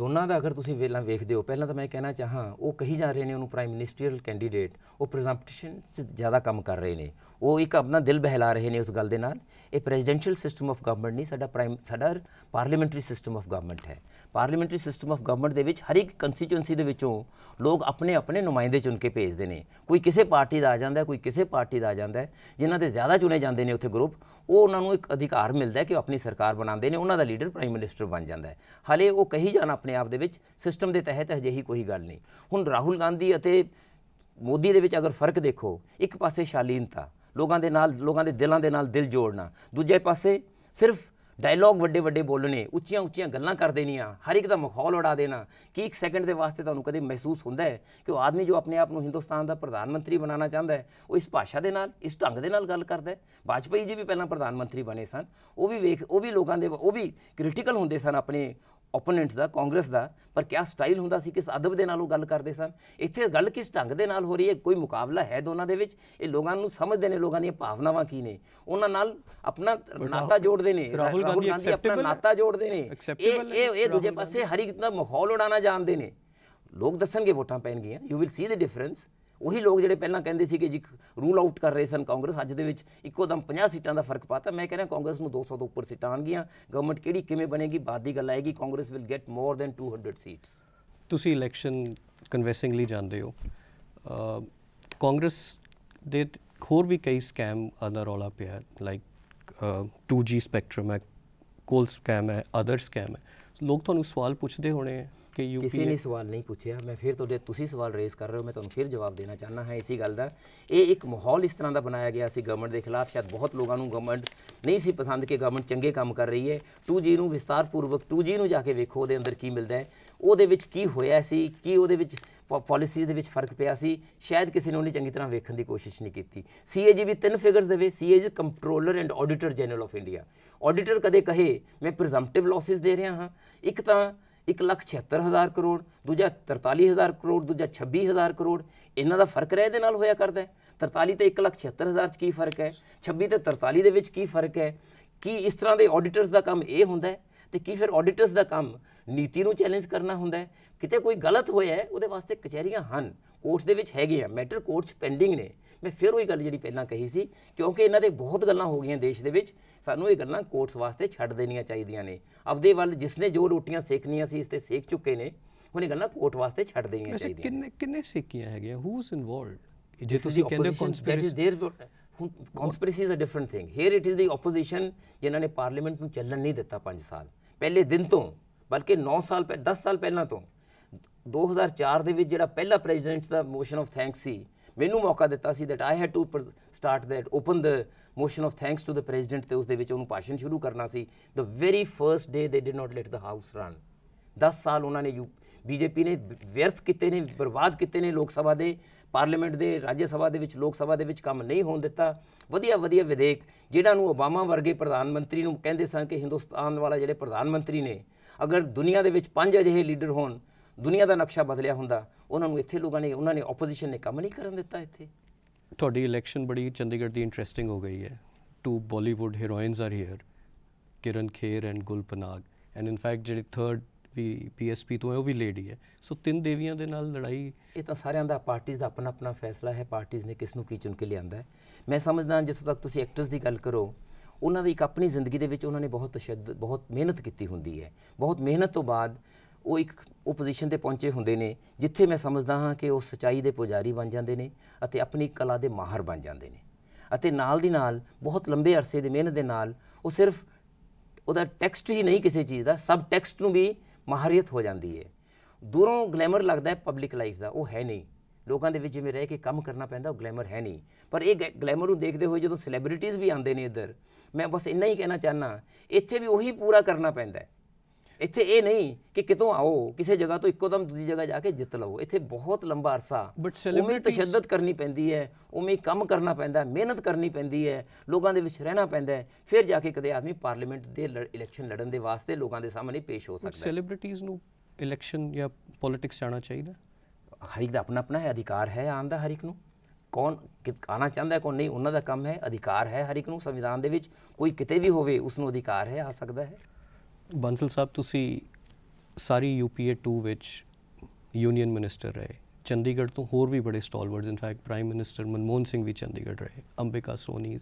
ਦੋਨਾਂ ਦਾ ਅਗਰ ਤੁਸੀਂ ਵੇਲਾ ਵੇਖਦੇ ਹੋ ਪਹਿਲਾਂ ਤਾਂ ਮੈਂ ਕਹਿਣਾ ਚਾਹਾਂ ਉਹ ਕਹੀ ਜਾ ਰਹੇ ਨੇ ਉਹਨੂੰ ਪ੍ਰਾਈਮ ਮਿਨਿਸਟਰੀਅਲ ਕੈਂਡੀਡੇਟ ਉਹ ਪ੍ਰੈਜ਼ੈਂਪਟੇਸ਼ਨ 'ਚ ਜ਼ਿਆਦਾ ਕੰਮ ਕਰ ਰਹੇ ਨੇ ਉਹ ਇੱਕ ਆਪਣਾ ਦਿਲ ਬਹਿਲਾ ਰਹੇ ਨੇ ਉਸ ਗੱਲ ਦੇ ਨਾਲ ਇਹ ਪ੍ਰੈਜ਼ੀਡੈਂਸ਼ੀਅਲ ਸਿਸਟਮ ਆਫ ਗਵਰਨਮੈਂਟ ਨਹੀਂ ਸਾਡਾ ਪ੍ਰਾਈਮ ਸਾਡਾ ਪਾਰਲੀਮੈਂਟਰੀ ਸਿਸਟਮ ਆਫ ਗਵਰਨਮੈਂਟ ਹੈ ਪਾਰਲੀਮੈਂਟਰੀ ਸਿਸਟਮ ਆਫ ਗਵਰਨਮੈਂਟ ਦੇ ਵਿੱਚ ਹਰ ਇੱਕ ਕੰਸਟੀਟਿਊਐਂਸੀ ਦੇ ਵਿੱਚੋਂ ਲੋਕ ਆਪਣੇ ਆਪਣੇ ਨੁਮਾਇੰਦੇ ਚੁਣ ਕੇ ਭੇਜਦੇ ਨੇ ਕੋਈ ਕਿਸੇ ਪਾਰਟੀ ਦਾ ਆ ਜਾਂਦਾ ਕੋਈ ਕਿਸੇ ਪਾਰਟੀ ਦਾ ਆ ਜਾਂਦਾ ਜਿਨ੍ਹਾਂ ਦੇ ਜ਼ਿਆਦਾ ਚੁਣੇ ਜਾਂਦੇ ਨੇ ਉੱਥੇ ਗਰੁੱਪ ਉਹ ਉਹਨਾਂ ਨੂੰ ਇੱਕ ਅਧਿਕਾਰ ਮਿਲਦਾ ਹੈ ਕਿ ਉਹ ਆਪਣੀ ਸਰਕਾਰ ਬਣਾਉਂਦੇ ਨੇ ਉਹਨਾਂ ਦਾ ਲੀਡਰ ਪ੍ਰਾਈਮ ਮਿਨਿਸਟਰ ਬਣ ਜਾਂਦਾ ਹੈ ਹਾਲੇ ਉਹ ਕਹੀ ਜਾਣ ਆਪਣੇ ਆਪ ਦੇ ਵਿੱਚ ਸਿਸਟਮ ਦੇ ਤਹਿਤ ਅਜਿਹੀ ਕੋਈ ਗੱਲ ਨਹੀਂ ਹੁਣ ਰਾਹੁਲ ਗਾਂਧੀ ਅਤੇ ਮੋਦੀ ਦੇ ਵਿੱਚ ਅਗਰ ਫਰਕ ਦੇਖੋ ਇੱਕ ਪਾਸੇ ਸ਼ਾਲੀਨਤਾ ਲੋਕਾਂ ਦੇ ਨਾਲ ਲੋਕਾਂ ਦੇ ਦਿਲਾਂ ਦੇ ਨਾਲ ਦਿਲ ਜੋੜਨਾ ਦੂਜੇ ਪਾਸੇ ਸਿਰਫ ਡਾਇਲੌਗ ਵੱਡੇ ਵੱਡੇ ਬੋਲਣੇ ਉੱਚੀਆਂ ਉੱਚੀਆਂ ਗੱਲਾਂ ਕਰ ਦੇਣੀਆਂ ਹਰ ਇੱਕ ਦਾ ਮਾਹੌਲ ਉਡਾ ਦੇਣਾ ਕਿ ਇੱਕ ਸੈਕਿੰਡ ਦੇ ਵਾਸਤੇ ਤੁਹਾਨੂੰ ਕਦੇ ਮਹਿਸੂਸ ਹੁੰਦਾ ਹੈ ਕਿ ਉਹ ਆਦਮੀ ਜੋ ਆਪਣੇ ਆਪ ਨੂੰ ਹਿੰਦੁਸਤਾਨ ਦਾ ਪ੍ਰਧਾਨ ਮੰਤਰੀ ਬਣਾਉਣਾ ਚਾਹੁੰਦਾ ਹੈ ਉਹ ਇਸ ਭਾਸ਼ਾ ਦੇ ਨਾਲ ਇਸ ਢੰਗ ਦੇ ਨਾਲ ਗੱਲ ਕਰਦਾ ਹੈ ਬਾਜਪਾਈ ਜੀ ਵੀ ਪਹਿਲਾਂ ਪ੍ਰਧਾਨ ਮੰਤਰੀ ਬਣੇ ਸਨ ਉਹ ਵੀ ਵੇਖ ਉਹ ਵੀ ਲੋਕਾਂ ਦੇ ਉਹ ਵੀ ਕ੍ਰਿਟੀਕਲ ਹੁੰਦੇ ਸਨ ਆਪਣੇ ਓਪੋਨੈਂਟਸ ਦਾ ਕਾਂਗਰਸ ਦਾ ਪਰ ਕਿਆ ਸਟਾਈਲ ਹੁੰਦਾ ਸੀ ਕਿਸ ਅਦਬ ਦੇ ਨਾਲ ਉਹ ਗੱਲ ਕਰਦੇ ਸਨ ਇੱਥੇ ਗੱਲ ਕਿਸ ਢੰਗ ਦੇ ਨਾਲ ਹੋ ਰਹੀ ਹੈ ਕੋਈ ਮੁਕਾਬਲਾ ਹੈ ਦੋਨਾਂ ਦੇ ਵਿੱਚ ਇਹ ਲੋਕਾਂ ਨੂੰ ਸਮਝਦੇ ਨੇ ਲੋਕਾਂ ਦੀਆਂ ਭਾਵਨਾਵਾਂ ਕੀ ਨੇ ਉਹਨਾਂ ਨਾਲ ਆਪਣਾ ਨਾਤਾ ਜੋੜਦੇ ਨੇ ਰਾਹੁਲ ਗਾਂਧੀ ਆਪਣਾ ਨਾਤਾ ਜੋੜਦੇ ਨੇ ਇਹ ਇਹ ਇਹ ਦੂਜੇ ਪਾਸੇ ਹਰ ਇੱਕ ਦਾ ਮਾਹੌਲ ਉਡਾਣਾ ਜਾਣਦੇ ਨੇ ਲੋਕ ਦੱਸਣਗੇ ਵੋਟਾਂ ਪੈਣਗੀਆਂ you will see the difference ਉਹੀ ਲੋਕ ਜਿਹੜੇ ਪਹਿਲਾਂ ਕਹਿੰਦੇ ਸੀ ਕਿ ਜੀ ਰੂਲ ਆਊਟ ਕਰ ਰਹੇ ਸਨ ਕਾਂਗਰਸ ਅੱਜ ਦੇ ਵਿੱਚ ਇੱਕੋ ਦਮ 50 ਸੀਟਾਂ ਦਾ ਫਰਕ ਪਾਤਾ ਮੈਂ ਕਹਿ ਰਿਹਾ ਕਾਂਗਰਸ ਨੂੰ 200 ਤੋਂ ਉੱਪਰ ਸੀਟਾਂ ਆਣਗੀਆਂ ਗਵਰਨਮੈਂਟ ਕਿਹੜੀ ਕਿਵੇਂ ਬਣੇਗੀ ਬਾਅਦ ਦੀ ਗੱਲ ਆਏਗੀ Congress will get more than 200 seats ਤੁਸੀਂ ਇਲੈਕਸ਼ਨ ਕਨਵੈਸਿੰਗਲੀ ਜਾਣਦੇ ਜਾਂਦੇ ਹੋ ਕਾਂਗਰਸ ਦੇ ਹੋਰ ਵੀ ਕਈ ਸਕੈਮ ਅਦਰ ਰੋਲਾ ਪਿਆ ਲਾਈਕ 2G ਸਪੈਕਟਰਮ ਹੈ ਕੋਲ ਸਕੈਮ ਹੈ ਅਦਰ ਸਕੈਮ ਹੈ ਲੋਕ ਤੁਹਾਨੂੰ ਸਵਾਲ ਪੁੱਛਦੇ ਹੋਣੇ ਕਿ ਯੂਪੀ ਕਿਸੇ ਨੇ ਸਵਾਲ ਨਹੀਂ ਪੁੱਛਿਆ ਮੈਂ ਫਿਰ ਤੁਹਾਡੇ ਤੁਸੀਂ ਸਵਾਲ ਰੇਜ਼ ਕਰ ਰਹੇ ਹੋ ਮੈਂ ਤੁਹਾਨੂੰ ਫਿਰ ਜਵਾਬ ਦੇਣਾ ਚਾਹਨਾ ਹੈ ਇਸੇ ਗੱਲ ਦਾ ਇਹ ਇੱਕ ਮਾਹੌਲ ਇਸ ਤਰ੍ਹਾਂ ਦਾ ਬਣਾਇਆ ਗਿਆ ਸੀ ਗਵਰਨਮੈਂਟ ਦੇ ਖਿਲਾਫ ਸ਼ਾਇਦ ਬਹੁਤ ਲੋਕਾਂ ਨੂੰ ਗਵਰਨਮੈਂਟ ਨਹੀਂ ਸੀ ਪਸੰਦ ਕਿ ਗਵਰਨਮੈਂਟ ਚੰਗੇ ਕੰਮ ਕਰ ਰਹੀ ਹੈ 2G ਨੂੰ ਵਿਸਤਾਰਪੂਰਵਕ 2G ਨੂੰ ਜਾ ਕੇ ਵੇਖੋ ਉਹਦੇ ਅੰਦਰ ਕੀ ਮਿਲਦਾ ਹੈ ਉਹਦੇ ਵਿੱਚ ਕੀ ਹੋਇਆ ਸੀ ਕੀ ਉਹਦੇ ਵਿੱਚ ਪਾਲਿਸੀ ਦੇ ਵਿੱਚ ਫਰਕ ਪਿਆ ਸੀ ਸ਼ਾਇਦ ਕਿਸੇ ਨੇ ਉਹਨੇ ਚੰਗੀ ਤਰ੍ਹਾਂ ਵੇਖਣ ਦੀ ਕੋਸ਼ਿਸ਼ ਨਹੀਂ ਕੀਤੀ ਸੀਏਜੀ ਵੀ ਤਿੰਨ ਫਿਗਰਸ ਦੇਵੇ CAG controller and auditor general of India auditor ਕਦੇ ਕਹੇ ਮੈਂ ਪ੍ਰੀਜ਼ੰਪਟਿਵ ਲਾਸਿਸ ਦੇ ਰਿਹਾ ਹਾਂ ਇੱਕ ਤਾਂ 176000 ਕਰੋੜ ਦੂਜਾ 43000 ਕਰੋੜ ਦੂਜਾ 26000 ਕਰੋੜ ਇਹਨਾਂ ਦਾ ਫਰਕ ਰਹਿ ਦੇ ਨਾਲ ਹੋਇਆ ਕਰਦਾ 43 ਤੇ 176000 ਚ ਕੀ ਫਰਕ ਹੈ 26 ਤੇ 43 ਦੇ ਵਿੱਚ ਕੀ ਫਰਕ ਹੈ ਕੀ ਇਸ ਤਰ੍ਹਾਂ ਦੇ ਆਡੀਟਰਸ ਦਾ ਕੰਮ ਇਹ ਹੁੰਦਾ ਹੈ ਤੇ ਕੀ ਫਿਰ ਆਡੀਟਰਸ ਦਾ ਕੰਮ ਨੀਤੀ ਨੂੰ ਚੈਲੰਜ ਕਰਨਾ ਹੁੰਦਾ ਹੈ ਕਿਤੇ ਕੋਈ ਗਲਤ ਹੋਇਆ ਹੈ ਉਹਦੇ ਵਾਸਤੇ ਕਚਹਿਰੀਆਂ ਹਨ ਕੋਰਟਸ ਦੇ ਵਿੱਚ ਹੈਗੇ ਆ ਮੈਟਰ ਕੋਰਟਸ ਪੈਂਡਿੰਗ ਨੇ ਮੈਂ ਫਿਰ ਉਹੀ ਗੱਲ ਜਿਹੜੀ ਪਹਿਲਾਂ ਕਹੀ ਸੀ ਕਿਉਂਕਿ ਇਹਨਾਂ ਦੇ ਬਹੁਤ ਗੱਲਾਂ ਹੋ ਗਈਆਂ ਦੇਸ਼ ਦੇ ਵਿੱਚ ਸਾਨੂੰ ਇਹ ਗੱਲਾਂ ਕੋਰਟਸ ਵਾਸਤੇ ਛੱਡ ਦੇਣੀਆਂ ਚਾਹੀਦੀਆਂ ਨੇ ਆਪਦੇ ਵੱਲ ਜਿਸਨੇ ਜੋ ਰੋਟੀਆਂ ਸੇਕਣੀਆਂ ਸੀ ਇਸ ਤੇ ਸੇਕ ਚੁੱਕੇ ਨੇ ਉਹਨੇ ਗੱਲਾਂ ਕੋਰਟ ਵਾਸਤੇ ਛੱਡ ਦੇਣੀਆਂ ਚਾਹੀਦੀਆਂ ਨੇ ਕਿੰਨੇ ਕਿੰਨੇ ਸੇਕੀਆਂ ਹੈਗੀਆਂ ਹੂ ਇਸ ਇਨਵੋਲਵਡ ਜੇ ਤੁਸੀਂ ਕਹਿੰਦੇ conspiracy conspiracy is a different thing here it is the opposition ਜਿਨ੍ਹਾਂ ਨੇ ਪਾਰਲੀਮੈਂਟ ਨੂੰ ਚੱਲਣ ਨਹੀਂ ਦਿੱਤਾ 5 ਸਾਲ ਪਹਿਲੇ ਦਿਨ ਤੋਂ ਬਲਕਿ 9 ਸਾਲ ਪਹਿਲਾਂ 10 ਸਾਲ ਪਹਿਲਾਂ ਤੋਂ 2004 ਦੇ ਵਿੱਚ ਜਿਹੜਾ ਪਹਿਲਾ ਪ੍ਰੈਜ਼ੀਡੈਂਟ ਦਾ ਮੋਸ਼ਨ ਆਫ ਥੈਂਕਸ ਸੀ ਮੈਨੂੰ ਮੌਕਾ ਦਿੱਤਾ ਸੀ that I had to start that open the motion of thanks to the president ਤੇ ਉਸ ਦੇ ਵਿੱਚ ਉਹਨੂੰ ਭਾਸ਼ਣ ਸ਼ੁਰੂ ਕਰਨਾ ਸੀ the very first day they did not let the house run 10 ਸਾਲ ਉਹਨਾਂ ਨੇ ਬੀਜੇਪੀ ਨੇ ਵਿਅਰਥ ਕੀਤੇ ਨੇ ਬਰਬਾਦ ਕੀਤੇ ਨੇ ਲੋਕ ਸਭਾ ਦੇ ਪਾਰਲੀਮੈਂਟ ਦੇ ਰਾਜ ਸਭਾ ਦੇ ਵਿੱਚ ਲੋਕ ਸਭਾ ਦੇ ਵਿੱਚ ਕੰਮ ਨਹੀਂ ਹੋਣ ਦਿੱਤਾ ਵਧੀਆ ਵਧੀਆ ਵਿਦੇਕ ਜਿਹੜਾ ਨੂੰ ਓਬਾਮਾ ਵਰਗੇ ਪ੍ਰਧਾਨ ਮੰਤਰੀ ਨੂੰ ਕਹਿੰਦੇ ਸਨ ਕਿ ਹਿੰਦੁਸਤਾਨ ਵਾਲਾ ਜਿਹੜੇ ਪ੍ਰਧਾਨ ਮੰਤਰੀ ਨੇ ਅਗਰ ਦੁਨੀਆ ਦੇ ਵਿੱਚ ਪੰਜ ਅਜਿਹੇ ਲੀਡਰ ਹੋਣ ਦੁਨੀਆ ਦਾ ਨਕਸ਼ਾ ਬਦਲਿਆ ਹੁੰਦਾ ਉਹਨਾਂ ਨੂੰ ਇੱਥੇ ਲੋਕਾਂ ਨੇ ਉਹਨਾਂ ਨੇ ਆਪੋਜੀਸ਼ਨ ਨੇ ਕੰਮ ਨਹੀਂ ਕਰਨ ਦਿੱਤਾ ਇੱਥੇ ਤੁਹਾਡੀ ਇਲੈਕਸ਼ਨ ਬੜੀ ਚੰਡੀਗੜ੍ਹ ਦੀ ਇੰਟਰਸਟਿੰਗ ਹੋ ਗਈ ਹੈ two Bollywood heroines are here Kiran Kher and Gul Panag and in fact ਜਿਹੜੀ ਥਰਡ ਵੀ ਪੀਐਸਪੀ ਤੋਂ ਹੈ ਉਹ ਵੀ ਲੇਡੀ ਹੈ ਸੋ ਤਿੰਨ ਦੇਵੀਆਂ ਦੇ ਨਾਲ ਲੜਾਈ ਇਹ ਤਾਂ ਸਾਰਿਆਂ ਦਾ ਪਾਰਟੀਆਂ ਦਾ ਆਪਣਾ ਆਪਣਾ ਫੈਸਲਾ ਹੈ ਪਾਰਟੀਆਂ ਨੇ ਕਿਸ ਨੂੰ ਕੀ ਚੁਣ ਕੇ ਲਿਆਂਦਾ ਹੈ ਮੈਂ ਸਮਝਦਾ ਜਿੱਥੋਂ ਤੱਕ ਤੁਸੀਂ ਐਕਟਰਸ ਦੀ ਗੱਲ ਕਰੋ ਉਹਨਾਂ ਦੀ ਇੱਕ ਆਪਣੀ ਜ਼ਿੰਦਗੀ ਦੇ ਵਿੱਚ ਉਹਨਾਂ ਨੇ ਬਹੁਤ ਤਸ਼ੱਦਦ ਬਹੁਤ ਮਿਹਨਤ ਕੀਤੀ ਹੁੰਦੀ ਹੈ ਬਹੁਤ ਮਿਹਨਤ ਤੋਂ ਬਾਅਦ ਉਹ ਇੱਕ ਉਹ ਪੋਜੀਸ਼ਨ ਤੇ ਪਹੁੰਚੇ ਹੁੰਦੇ ਨੇ ਜਿੱਥੇ ਮੈਂ ਸਮਝਦਾ ਹਾਂ ਕਿ ਉਹ ਸਚਾਈ ਦੇ ਪੁਜਾਰੀ ਬਣ ਜਾਂਦੇ ਨੇ ਅਤੇ ਆਪਣੀ ਕਲਾ ਦੇ ਮਾਹਰ ਬਣ ਜਾਂਦੇ ਨੇ ਅਤੇ ਨਾਲ ਦੀ ਨਾਲ ਬਹੁਤ ਲੰਬੇ ਅਰਸੇ ਦੀ ਮਿਹਨਤ ਦੇ ਨਾਲ ਉਹ ਸਿਰਫ ਉਹਦਾ ਟੈਕਸਟ ਹੀ ਨਹੀਂ ਕਿਸੇ ਚੀਜ਼ ਦਾ ਸਬ ਟੈਕਸਟ ਨੂੰ ਵੀ ਮਾਹਰੀਅਤ ਹੋ ਜਾਂਦੀ ਹੈ ਦੂਰੋਂ ਗਲੈਮਰ ਲੱਗਦਾ ਹੈ ਪਬਲਿਕ ਲਾਈਫ ਦਾ ਉਹ ਹੈ ਨਹੀਂ ਲੋਕਾਂ ਦੇ ਵਿੱਚ ਜਿਵੇਂ ਰਹਿ ਕੇ ਕੰਮ ਕਰਨਾ ਪੈਂਦਾ ਉਹ ਗਲੈਮਰ ਹੈ ਨਹੀਂ ਪਰ ਇਹ ਗਲੈਮਰ ਨੂੰ ਦੇਖਦੇ ਹੋਏ ਜਦੋਂ ਸੈਲੀਬ੍ਰਿਟੀਜ਼ ਵੀ ਆਉਂਦੇ ਨੇ ਇੱਧਰ ਮੈਂ ਬਸ ਇੰਨਾ ਹੀ ਕਹਿਣਾ ਚਾਹਨਾ ਇੱਥੇ ਵੀ ਉਹੀ ਪੂਰਾ ਕਰਨਾ ਪੈਂਦਾ ਹੈ ਇੱਥੇ ਇਹ ਨਹੀਂ ਕਿ ਕਿਤੋਂ ਆਓ ਕਿਸੇ ਜਗ੍ਹਾ ਤੋਂ ਇੱਕੋ ਦਮ ਦੂਜੀ ਜਗ੍ਹਾ ਜਾ ਕੇ ਜਿੱਤ ਲਵੋ ਇੱਥੇ ਬਹੁਤ ਲੰਬਾ ਅਰਸਾ ਉਵੇਂ ਤਸ਼ੱਦਦ ਕਰਨੀ ਪੈਂਦੀ ਹੈ ਉਵੇਂ ਕੰਮ ਕਰਨਾ ਪੈਂਦਾ ਮਿਹਨਤ ਕਰਨੀ ਪੈਂਦੀ ਹੈ ਲੋਕਾਂ ਦੇ ਵਿੱਚ ਰਹਿਣਾ ਪੈਂਦਾ ਫਿਰ ਜਾ ਕੇ ਕਦੇ ਆਦਮੀ ਪਾਰਲੀਮੈਂਟ ਦੇ ਇਲੈਕਸ਼ਨ ਲੜਨ ਦੇ ਵਾਸਤੇ ਲੋਕਾਂ ਦੇ ਸਾਹਮਣੇ ਪੇਸ਼ ਹੋ ਸਕਦਾ ਹੈ ਨੂੰ ਇਲੈਕਸ਼ਨ ਜਾਂ ਪੋਲਿਟਿਕਸ ਜਾਣਾ ਚਾਹੀਦਾ ਹਰ ਇੱਕ ਦਾ ਆਪਣਾ ਆਪਣਾ ਹੈ ਅਧਿਕਾਰ ਹੈ ਆਉਣ ਦਾ ਹਰ ਇੱਕ ਨੂੰ ਕੌਣ ਆਣਾ ਚਾਹੁੰਦਾ ਕੋਈ ਨਹੀਂ ਉਹਨਾਂ ਦਾ ਕੰਮ ਹੈ ਅਧਿਕਾਰ ਹੈ ਹਰ ਇੱਕ ਨੂੰ ਸੰਵਿਧਾਨ ਦੇ ਵਿੱਚ ਕੋਈ ਕਿਤੇ ਵੀ ਹੋਵੇ ਉਸ ਨੂੰ ਅਧਿਕਾਰ ਹੈ ਆ ਸਕਦਾ ਹੈ ਬੰਸਲ ਸਾਹਿਬ ਤੁਸੀਂ ਸਾਰੀ ਯੂਪੀਏ 2 ਵਿੱਚ ਯੂਨੀਅਨ ਮਿਨਿਸਟਰ ਰਹੇ ਚੰਡੀਗੜ੍ਹ ਤੋਂ ਹੋਰ ਵੀ ਬੜੇ stalwarts in fact prime minister Manmohan Singh ਵੀ ਚੰਡੀਗੜ੍ਹ ਰਹੇ ਅੰਬਿਕਾ ਸੋਨੀ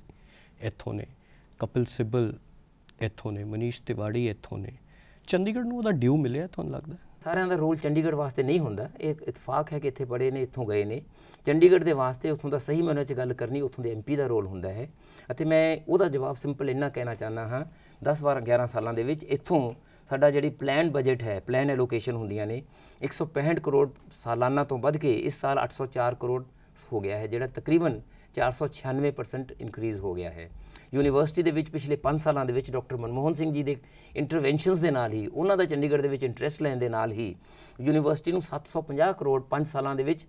ਇੱਥੋਂ ਨੇ ਕਪਿਲ ਸਿੱਬਲ ਇੱਥੋਂ ਨੇ ਮਨੀਸ਼ ਤਿਵਾੜੀ ਇੱਥੋਂ ਨੇ ਚੰਡੀਗੜ੍ਹ ਨੂੰ ਉਹਦਾ ਡਿਊ ਮਿਲਿਆ ਤੁਹਾਨੂੰ ਲੱਗਦਾ ਸਾਰਿਆਂ ਦਾ ਰੋਲ ਚੰਡੀਗੜ੍ਹ ਵਾਸਤੇ ਨਹੀਂ ਹੁੰਦਾ ਇਹ ਇਤਫਾਕ ਹੈ ਕਿ ਇੱਥੇ ਬੜੇ ਨੇ ਇੱਥੋਂ ਗਏ ਨੇ ਚੰਡੀਗੜ੍ਹ ਦੇ ਵਾਸਤੇ ਉੱਥੋਂ ਦਾ ਸਹੀ ਮਨੋਚ ਵਿੱਚ ਗੱਲ ਕਰਨੀ ਉੱਥੋਂ ਦੇ ਐਮਪੀ ਦਾ ਰੋਲ ਹੁੰਦਾ ਹੈ ਅਤੇ ਮੈਂ ਉਹਦਾ ਜਵਾਬ ਸਿੰਪਲ ਇੰਨਾ ਕਹਿਣਾ ਚਾਹੁੰਦਾ ਹਾਂ 10 12 11 ਸਾਲਾਂ ਦੇ ਵਿੱਚ ਇੱਥੋਂ ਸਾਡਾ ਜਿਹੜੀ ਪਲਾਨ ਬਜਟ ਹੈ ਪਲਾਨ ਐਲੋਕੇਸ਼ਨ ਹੁੰਦੀਆਂ ਨੇ 165 ਕਰੋੜ ਸਾਲਾਨਾ ਤੋਂ ਵੱਧ ਕੇ ਇਸ ਸਾਲ 804 ਕਰੋੜ ਹੋ ਗਿਆ ਹੈ ਜਿਹੜਾ ਤਕਰੀਬਨ 496% ਇਨਕਰੀਜ਼ ਹੋ ਗਿਆ ਹੈ ਯੂਨੀਵਰਸਿਟੀ ਦੇ ਵਿੱਚ ਪਿਛਲੇ 5 ਸਾਲਾਂ ਦੇ ਵਿੱਚ ਡਾਕਟਰ ਮਨਮੋਹਨ ਸਿੰਘ ਜੀ ਦੇ ਇੰਟਰਵੈਂਸ਼ਨਸ ਦੇ ਨਾਲ ਹੀ ਉਹਨਾਂ ਦਾ ਚੰਡੀਗੜ੍ਹ ਦੇ ਵਿੱਚ ਇੰਟਰਸਟ ਲੈਣ ਦੇ ਨਾਲ ਹੀ ਯੂਨੀਵਰਸਿਟੀ ਨੂੰ 750 ਕਰੋੜ 5 ਸਾਲਾਂ ਦੇ ਵਿੱਚ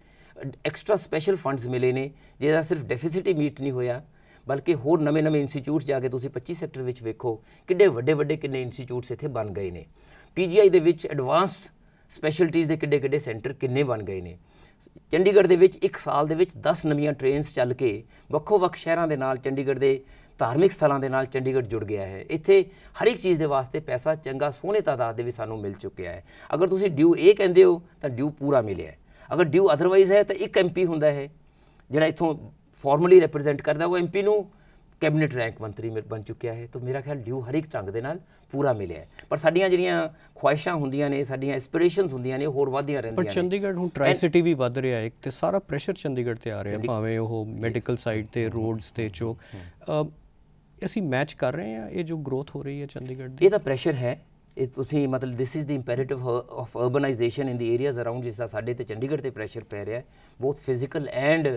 ਐਕਸਟਰਾ ਸਪੈਸ਼ਲ ਫੰਡਸ ਮਿਲੇ ਨੇ ਜਿਹਦਾ ਸਿਰਫ ਡੈਫਿਸਿਟ ਹੀ ਮੀਟ ਨਹੀਂ ਹੋਇਆ ਬਲਕਿ ਹੋਰ ਨਵੇਂ-ਨਵੇਂ ਇੰਸਟੀਚਿਊਟਸ ਜਾ ਕੇ ਤੁਸੀਂ 25 ਸੈਕਟਰ ਵਿੱਚ ਵੇਖੋ ਕਿੱਡੇ ਵੱਡੇ-ਵੱਡੇ ਕਿੰਨੇ ਇੰਸਟੀਚਿਊਟਸ ਇੱਥੇ ਬਣ ਗਏ ਨੇ ਪੀਜੀਆਈ ਦੇ ਵਿੱਚ ਐਡਵਾਂਸ ਸਪੈਸ਼ਲਟੀਜ਼ ਦੇ ਕਿੱਡੇ-ਕਿੱਡੇ ਸੈਂਟਰ ਕਿੰਨੇ ਬਣ ਗਏ ਨੇ ਚੰਡੀਗੜ੍ਹ ਦੇ ਵਿੱਚ ਇੱਕ ਸਾਲ ਦੇ ਵਿੱਚ 10 ਨਵੀਆਂ ਟ੍ਰੇਨਸ ਚੱਲ ਕੇ ਵੱਖੋ-ਵੱਖ ਸ਼ਹਿਰਾਂ ਦੇ ਨਾਲ ਚੰਡੀਗੜ੍ਹ ਦੇ ਧਾਰਮਿਕ ਸਥਲਾਂ ਦੇ ਨਾਲ ਚੰਡੀਗੜ੍ਹ ਜੁੜ ਗਿਆ ਹੈ ਇੱਥੇ ਹਰ ਇੱਕ ਚੀਜ਼ ਦੇ ਵਾਸਤੇ ਪੈਸਾ ਚੰਗਾ ਸੋਹਣੇ ਤਾਦਾਦ ਦੇ ਵਿੱਚ ਸਾਨੂੰ ਮਿਲ ਚੁੱਕਿਆ ਹੈ ਅਗਰ ਤੁਸੀਂ ਡਿਊ ਇਹ ਕਹਿੰਦੇ ਹੋ ਤਾਂ ਡਿਊ ਪੂਰਾ ਮਿਲਿਆ ਅਗਰ ਡਿਊ ਅਦਰਵਾਈਜ਼ ਹੈ ਤਾਂ ਇੱਕ ਐਮਪੀ ਹੁੰਦਾ ਹੈ ਜਿਹੜਾ ਇਥੋਂ ਫਾਰਮਲੀ ਰਿਪਰੈਜ਼ੈਂਟ ਕਰਦਾ ਉਹ ਐਮਪੀ ਨੂੰ ਕੈਬਨਿਟ ਰੈਂਕ ਮੰਤਰੀ ਬਣ ਚੁੱਕਿਆ ਹੈ ਤਾਂ ਮੇਰਾ ਖਿਆਲ ਡਿਊ ਹਰ ਇੱਕ ਢੰਗ ਦੇ ਨਾਲ ਪੂਰਾ ਮਿਲਿਆ ਹੈ ਪਰ ਸਾਡੀਆਂ ਜਿਹੜੀਆਂ ਖੁਆਇਸ਼ਾਂ ਹੁੰਦੀਆਂ ਨੇ ਸਾਡੀਆਂ ਐਸਪੀਰੇਸ਼ਨਸ ਹੁੰਦੀਆਂ ਨੇ ਹੋਰ ਵਧਦੀਆਂ ਰਹਿੰਦੀਆਂ ਨੇ ਪਰ ਚੰਡੀਗੜ੍ਹ ਹੁਣ ਟ੍ਰਾਈ ਸਿਟੀ ਵੀ ਵੱਧ ਰਿਹਾ ਹੈ ਤੇ ਸਾਰਾ ਪ੍ਰੈਸ਼ਰ ਚੰਡੀਗੜ੍ਹ ਤੇ ਆ ਰਿਹਾ ਭਾਵੇਂ ਉਹ ਮੈਡੀਕਲ ਸਾਈਡ ਤੇ ਰੋਡਸ ਤੇ ਚੋਕ ਅਸੀਂ ਮੈਚ ਕਰ ਰਹੇ ਹਾਂ ਇਹ ਜੋ ਗਰੋਥ ਹੋ ਰਹੀ ਹੈ ਚੰਡੀਗੜ੍ਹ ਦੀ ਇਹ ਤਾਂ ਪ੍ਰੈਸ਼ਰ ਹੈ ਇਹ ਤੁਸੀਂ ਮਤਲਬ this is the imperative of urbanisation in the areas around ਜਿਸ ਦਾ ਸਾਡੇ ਤੇ ਚੰਡੀਗੜ੍ਹ ਤੇ ਪ੍ਰੈਸ਼ਰ ਪੈ ਰਿਹਾ ਹੈ both physical and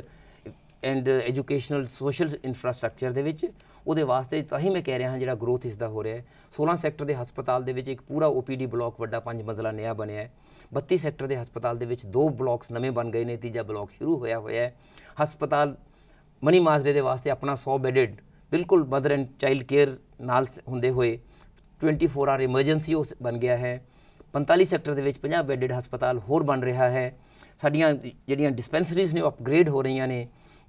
and educational social infrastructure ਦੇ ਵਿੱਚ ਉਹਦੇ ਵਾਸਤੇ ਤਾਂ ਹੀ ਮੈਂ ਕਹਿ ਰਿਹਾ ਹਾਂ ਜਿਹੜਾ ਗਰੋਥ ਇਸ ਦਾ ਹੋ ਰਿਹਾ ਹੈ 16 ਸੈਕਟਰ ਦੇ ਹਸਪਤਾਲ ਦੇ ਵਿੱਚ ਇੱਕ ਪੂਰਾ OPD ਬਲਾਕ ਵੱਡਾ ਪੰਜ ਮੰਜ਼ਲਾ ਨਿਆ ਬਣਿਆ ਹੈ 32 ਸੈਕਟਰ ਦੇ ਹਸਪਤਾਲ ਦੇ ਵਿੱਚ ਦੋ ਬਲਾਕਸ ਨਵੇਂ ਬਣ ਗਏ ਨੇ ਤੀਜਾ ਬਲਾਕ ਸ਼ੁਰੂ ਹੋਇਆ ਹੋਇਆ ਹੈ ਹਸਪਤਾਲ ਮਨੀ ਮਾਜਰੇ ਦੇ ਵਾਸਤੇ ਆਪਣਾ 100 ਬੈਡਡ ਬਿਲਕੁਲ ਮਦਰ ਐਂਡ ਚਾਈਲਡ ਕੇਅਰ ਨਾਲ ਹੁੰਦੇ ਹੋਏ 24 ਆਰ ਐਮਰਜੈਂਸੀ ਉਸ ਬਣ ਗਿਆ ਹੈ 45 ਸੈਕਟਰ ਦੇ ਵਿੱਚ 50 ਬੈੱਡਡ ਹਸਪਤਾਲ ਹੋਰ ਬਣ ਰਿਹਾ ਹੈ ਸਾਡੀਆਂ ਜਿਹੜੀਆਂ ਡਿਸਪੈਂਸਰੀਜ਼ ਨੇ ਉਹ ਅਪਗ੍ਰੇਡ ਹੋ ਰਹੀਆਂ ਨੇ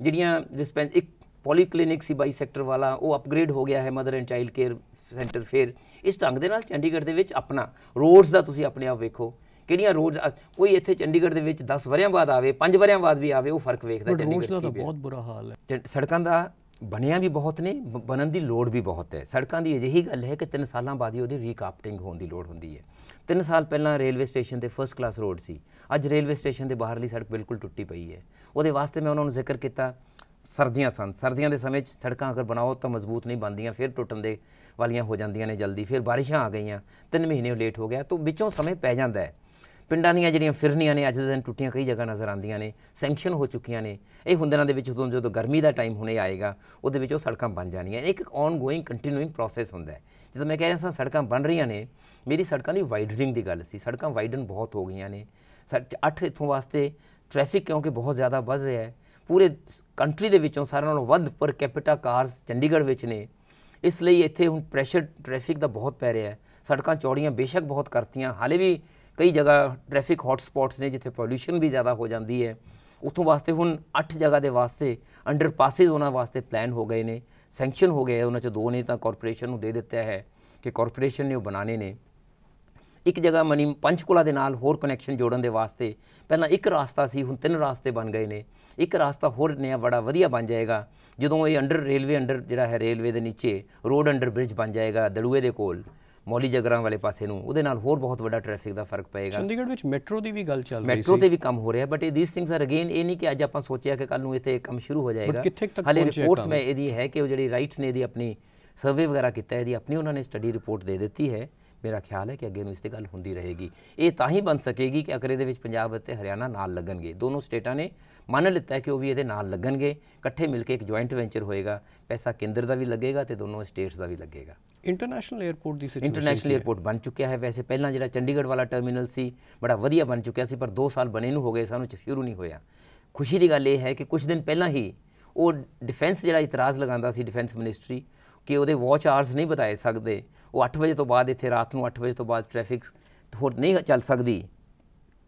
ਜਿਹੜੀਆਂ ਡਿਸਪੈਂਸ ਇੱਕ ਪੋਲੀ ਕਲੀਨਿਕ ਸੀ 22 ਸੈਕਟਰ ਵਾਲਾ ਉਹ ਅਪਗ੍ਰੇਡ ਹੋ ਗਿਆ ਹੈ mother and child care centre ਫੇਰ ਇਸ ਢੰਗ ਦੇ ਨਾਲ ਚੰਡੀਗੜ੍ਹ ਦੇ ਵਿੱਚ ਆਪਣਾ ਰੋਡਸ ਦਾ ਤੁਸੀਂ ਆਪਣੇ ਆਪ ਵੇਖੋ ਕਿਹੜੀਆਂ ਰੋਡਸ ਕੋਈ ਇੱਥੇ ਚੰਡੀਗੜ੍ਹ ਦੇ ਵਿੱਚ 10 ਵਰਿਆਂ ਬਾਅਦ ਆਵੇ 5 ਵਰਿਆਂ ਬਾਅਦ ਵੀ ਆਵੇ ਉਹ ਫਰਕ ਵੇਖਦਾ ਚੰਡੀਗੜ੍ਹ ਦਾ ਬਹੁਤ ਬੁਰਾ ਹਾਲ ਹੈ ਸੜਕਾਂ ਦਾ ਬਣਿਆ ਵੀ ਬਹੁਤ ਨੇ ਬਣਨ ਦੀ ਲੋੜ ਵੀ ਬਹੁਤ ਹੈ ਸੜਕਾਂ ਦੀ ਅਜਿਹੀ ਗੱਲ ਹੈ ਕਿ 3 ਸਾਲਾਂ ਬਾਅਦ ਹੀ ਉਹਦੀ ਰੀਕਾਪਟਿੰਗ ਹੋਣ ਦੀ ਲੋੜ ਹੁੰਦੀ ਹੈ 3 ਸਾਲ ਪਹਿਲਾਂ ਰੇਲਵੇ ਸਟੇਸ਼ਨ ਤੇ ਫਰਸਟ ਕਲਾਸ ਰੋਡ ਸੀ ਅੱਜ ਰੇਲਵੇ ਸਟੇਸ਼ਨ ਦੇ ਬਾਹਰਲੀ ਸੜਕ ਬਿਲਕੁਲ ਟੁੱਟੀ ਪਈ ਹੈ ਉਹਦੇ ਵਾਸਤੇ ਮੈਂ ਉਹਨਾਂ ਨੂੰ ਜ਼ਿਕਰ ਕੀਤਾ ਸਰਦੀਆਂ ਸਨ ਸਰਦੀਆਂ ਦੇ ਸਮੇਂ 'ਚ ਸੜਕਾਂ ਅਗਰ ਬਣਾਓ ਤਾਂ ਮਜ਼ਬੂਤ ਨਹੀਂ ਬਣਦੀਆਂ ਫਿਰ ਟੁੱਟਣ ਦੇ ਵਾਲੀਆਂ ਹੋ ਜਾਂਦੀਆਂ ਨੇ ਜਲਦੀ ਫਿਰ ਬਾਰਿਸ਼ਾਂ ਆ ਗਈਆਂ 3 ਮਹੀਨੇ ਲੇਟ ਹੋ ਗਿਆ ਤਾਂ ਵਿੱਚੋਂ ਸਮੇਂ ਪੈ ਜਾਂਦਾ ਹੈ ਪਿੰਡਾਂ ਦੀਆਂ ਜਿਹੜੀਆਂ ਫਿਰਨੀਆਂ ਨੇ ਅੱਜ ਦੇ ਦਿਨ ਟੁੱਟੀਆਂ ਕਈ ਜਗ੍ਹਾ ਨਜ਼ਰ ਆਉਂਦੀਆਂ ਨੇ ਸੈਂਕਸ਼ਨ ਹੋ ਚੁੱਕੀਆਂ ਨੇ ਇਹ ਨਾਲ ਦੇ ਵਿੱਚ ਜਦੋਂ ਜਦੋਂ ਗਰਮੀ ਦਾ ਟਾਈਮ ਹੁਣੇ ਆਏਗਾ ਉਹਦੇ ਵਿੱਚ ਉਹ ਸੜਕਾਂ ਬਣ ਜਾਣੀਆਂ ਇੱਕ ਔਨ ਗੋਇੰਗ ਕੰਟੀਨਿਊਇੰਗ ਪ੍ਰੋਸੈਸ ਹੁੰਦਾ ਹੈ ਜਦੋਂ ਮੈਂ ਕਹਿ ਰਿਹਾ ਸਾਂ ਸੜਕਾਂ ਬਣ ਰਹੀਆਂ ਨੇ ਮੇਰੀ ਸੜਕਾਂ ਦੀ ਵਾਈਡਨਿੰਗ ਦੀ ਗੱਲ ਸੀ ਸੜਕਾਂ ਵਾਈਡਨ ਬਹੁਤ ਹੋ ਗਈਆਂ ਨੇ ਅੱਠ ਇਥੋਂ ਵਾਸਤੇ ਟ੍ਰੈਫਿਕ ਕਿਉਂਕਿ ਬਹੁਤ ਜ਼ਿਆਦਾ ਵੱਧ ਰਿਹਾ ਹੈ ਪੂਰੇ ਕੰਟਰੀ ਦੇ ਵਿੱਚੋਂ ਸਾਰਿਆਂ ਨਾਲੋਂ ਵੱਧ ਪਰ ਕੈਪੀਟਾ ਕਾਰਸ ਚੰਡੀਗੜ੍ਹ ਵਿੱਚ ਨੇ ਇਸ ਲਈ ਇੱਥੇ ਹੁਣ ਪ੍ਰੈਸ਼ਰ ਟ੍ਰੈਫਿਕ ਦਾ ਬਹੁਤ ਪੈ ਰਿਹਾ ਹੈ ਸੜਕਾਂ ਚੌੜੀਆਂ ਬੇਸ਼ੱਕ ਬਹੁਤ ਕਰਤੀਆਂ ਹਾਲੇ ਵੀ ਕਈ ਜਗ੍ਹਾ ਟ੍ਰੈਫਿਕ ਹੌਟ ਸਪੌਟਸ ਨੇ ਜਿੱਥੇ ਪੋਲੂਸ਼ਨ ਵੀ ਜ਼ਿਆਦਾ ਹੋ ਜਾਂਦੀ ਹੈ ਉਥੋਂ ਵਾਸਤੇ ਹੁਣ 8 ਜਗ੍ਹਾ ਦੇ ਵਾਸਤੇ ਅੰਡਰ ਪਾਸਿਸ ਉਹਨਾਂ ਵਾਸਤੇ ਪਲਾਨ ਹੋ ਗਏ ਨੇ ਸੈਂਕਸ਼ਨ ਹੋ ਗਏ ਉਹਨਾਂ ਚ ਦੋ ਨੇ ਤਾਂ ਕਾਰਪੋਰੇਸ਼ਨ ਨੂੰ ਦੇ ਦਿੱਤਾ ਹੈ ਕਿ ਕਾਰਪੋਰੇਸ਼ਨ ਨੇ ਉਹ ਬਣਾਣੇ ਨੇ ਇੱਕ ਜਗ੍ਹਾ ਮਨੀ ਪੰਚਕੁਲਾ ਦੇ ਨਾਲ ਹੋਰ ਕਨੈਕਸ਼ਨ ਜੋੜਨ ਦੇ ਵਾਸਤੇ ਪਹਿਲਾਂ ਇੱਕ ਰਸਤਾ ਸੀ ਹੁਣ ਤਿੰਨ ਰਸਤੇ ਬਣ ਗਏ ਨੇ ਇੱਕ ਰਸਤਾ ਹੋਰ ਨਿਆ ਬੜਾ ਵਧੀਆ ਬਣ ਜਾਏਗਾ ਜਦੋਂ ਇਹ ਅੰਡਰ ਰੇਲਵੇ ਅੰਡਰ ਜਿਹੜਾ ਹੈ ਰੇਲਵੇ ਦੇ ਨੀਚੇ ਰੋਡ ਅੰਡਰ ਬ੍ਰਿਜ ਬਣ ਜਾਏਗਾ ਦੜੂਏ ਦੇ ਕੋਲ ਮੌਲੀ ਜਗਰਾਂ ਵਾਲੇ ਪਾਸੇ ਨੂੰ ਉਹਦੇ ਨਾਲ ਹੋਰ ਬਹੁਤ ਵੱਡਾ ਟ੍ਰੈਫਿਕ ਦਾ ਫਰਕ ਪਏਗਾ ਚੰਡੀਗੜ੍ਹ ਵਿੱਚ ਮੈਟਰੋ ਦੀ ਵੀ ਗੱਲ ਚੱਲ ਰਹੀ ਸੀ ਮੈਟਰੋ ਤੇ ਵੀ ਕੰਮ ਹੋ ਰਿਹਾ ਬਟ ਇਹ ਥੀਸ ਥਿੰਗਸ ਆਰ ਅਗੇਨ ਇਹ ਨਹੀਂ ਕਿ ਅੱਜ ਆਪਾਂ ਸੋਚਿਆ ਕਿ ਕੱਲ ਨੂੰ ਇੱਥੇ ਕੰਮ ਸ਼ੁਰੂ ਹੋ ਜਾਏਗਾ ਹਾਲੇ ਰਿਪੋਰਟਸ ਮੈਂ ਇਹਦੀ ਹੈ ਕਿ ਉਹ ਜਿਹੜੀ ਰਾਈਟਸ ਨੇ ਇਹਦੀ ਆਪਣੀ ਸਰਵੇ ਵਗੈਰਾ ਕੀਤਾ ਇਹਦੀ ਆਪਣੀ ਉਹਨਾਂ ਨੇ ਸਟੱਡੀ ਰਿਪੋਰਟ ਦੇ ਦਿੱਤੀ ਹੈ ਮੇਰਾ ਖਿਆਲ ਹੈ ਕਿ ਅੱਗੇ ਨੂੰ ਇਸ ਤੇ ਗੱਲ ਹੁੰਦੀ ਰਹੇਗੀ ਇਹ ਤਾਂ ਹੀ ਬਣ ਸਕੇਗੀ ਕਿ ਅਕਰੇ ਦੇ ਵਿੱਚ ਪੰਜਾਬ ਅਤੇ ਹਰਿਆਣਾ ਨਾਲ ਲੱਗਣਗੇ ਦੋਨੋਂ ਸਟੇਟਾਂ ਨੇ ਮੰਨ ਲਿੱਤਾ ਕਿ ਉਹ ਵੀ ਇਹਦੇ ਨਾਲ ਲੱਗਣਗੇ ਇਕੱਠੇ ਮਿਲ ਕੇ ਇੱਕ ਜੁਆਇੰਟ ਵੈਂਚਰ ਹੋਏਗਾ ਪੈਸਾ ਕੇਂਦਰ ਦਾ ਵੀ ਲੱਗੇਗਾ ਤੇ ਦੋਨੋਂ ਸਟੇਟਸ ਦਾ ਵੀ ਲੱਗੇਗਾ ਇੰਟਰਨੈਸ਼ਨਲ 에어ਪੋਰਟ ਦੀ ਸਿਚੁਏਸ਼ਨ ਇੰਟਰਨੈਸ਼ਨਲ 에어ਪੋਰਟ ਬਣ ਚੁੱਕਿਆ ਹੈ ਵੈਸੇ ਪਹਿਲਾਂ ਜਿਹੜਾ ਚੰਡੀਗੜ੍ਹ ਵਾਲਾ ਟਰਮੀਨਲ ਸੀ ਬੜਾ ਵਧੀਆ ਬਣ ਚੁੱਕਿਆ ਸੀ ਪਰ 2 ਸਾਲ ਬਣੇ ਨੂੰ ਹੋ ਗਏ ਸਾਨੂੰ ਸ਼ੁਰੂ ਨਹੀਂ ਹੋਇਆ ਖੁਸ਼ੀ ਦੀ ਗੱਲ ਇਹ ਹੈ ਕਿ ਕੁਝ ਦਿਨ ਪਹਿਲਾਂ ਹੀ ਉਹ ਡਿਫੈਂਸ ਜਿਹੜਾ ਇਤਰਾਜ਼ ਲਗਾਉਂਦਾ ਸੀ ਡਿਫੈਂਸ ਮਿਨਿਸਟਰੀ ਕਿ ਉਹਦੇ ਵਾਚ ਆਰਸ ਨਹੀਂ ਬਤਾਏ ਸਕਦੇ ਉਹ 8 ਵਜੇ ਤੋਂ ਬਾਅਦ ਇੱਥੇ ਰਾਤ ਨੂੰ 8 ਵਜੇ ਤੋਂ ਬਾਅਦ ਟ੍ਰੈਫਿਕ ਹੋਰ ਨਹੀਂ ਚੱਲ ਸਕਦੀ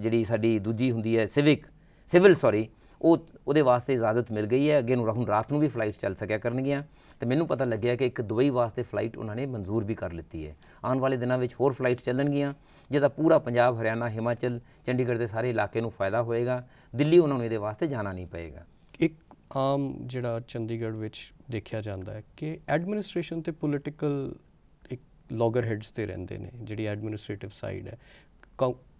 ਜਿਹੜੀ ਸਾਡੀ ਦੂਜੀ ਹੁੰਦੀ ਹੈ ਸਿਵਿਕ ਸਿਵਲ ਸੌਰੀ ਉਹ ਉਹਦੇ ਵਾਸਤੇ ਇਜਾਜ਼ਤ ਮਿਲ ਗਈ ਹੈ ਅੱਗੇ ਨੂੰ ਰਾਤ ਨੂੰ ਵੀ ਫਲਾਈਟ ਚੱਲ ਸਕਿਆ ਕਰਨਗੀਆਂ ਤੇ ਮੈਨੂੰ ਪਤਾ ਲੱਗਿਆ ਕਿ ਇੱਕ ਦੁਬਈ ਵਾਸਤੇ ਫਲਾਈਟ ਉਹਨਾਂ ਨੇ ਮਨਜ਼ੂਰ ਵੀ ਕਰ ਲਿੱਤੀ ਹੈ ਆਉਣ ਵਾਲੇ ਦਿਨਾਂ ਵਿੱਚ ਹੋਰ ਫਲਾਈਟ ਚੱਲਣਗੀਆਂ ਜਿਹਦਾ ਪੂਰਾ ਪੰਜਾਬ ਹਰਿਆਣਾ ਹਿਮਾਚਲ ਚੰਡੀਗੜ੍ਹ ਦੇ ਸਾਰੇ ਇਲਾਕੇ ਨੂੰ ਫਾਇਦਾ ਹੋਏਗਾ ਦਿੱਲੀ ਉਹਨਾਂ ਨੂੰ ਇਹਦੇ ਵਾਸਤੇ ਜਾਣਾ ਨਹੀਂ ਪਏਗਾ ਇੱਕ ਆਮ ਜਿਹੜਾ ਚੰਡੀਗੜ੍ਹ ਵਿੱਚ ਦੇਖਿਆ ਜਾਂਦਾ ਹੈ ਕਿ ਐਡਮਿਨਿਸਟ੍ਰੇਸ਼ਨ ਤੇ ਪੋਲਿਟੀਕਲ ਇੱਕ ਲੌਗਰ ਹੈਡਸ ਤੇ ਰਹਿੰਦੇ ਨੇ ਜਿਹੜੀ ਐਡਮਿਨਿਸਟ੍ਰੇਟਿਵ ਸਾਈਡ ਹੈ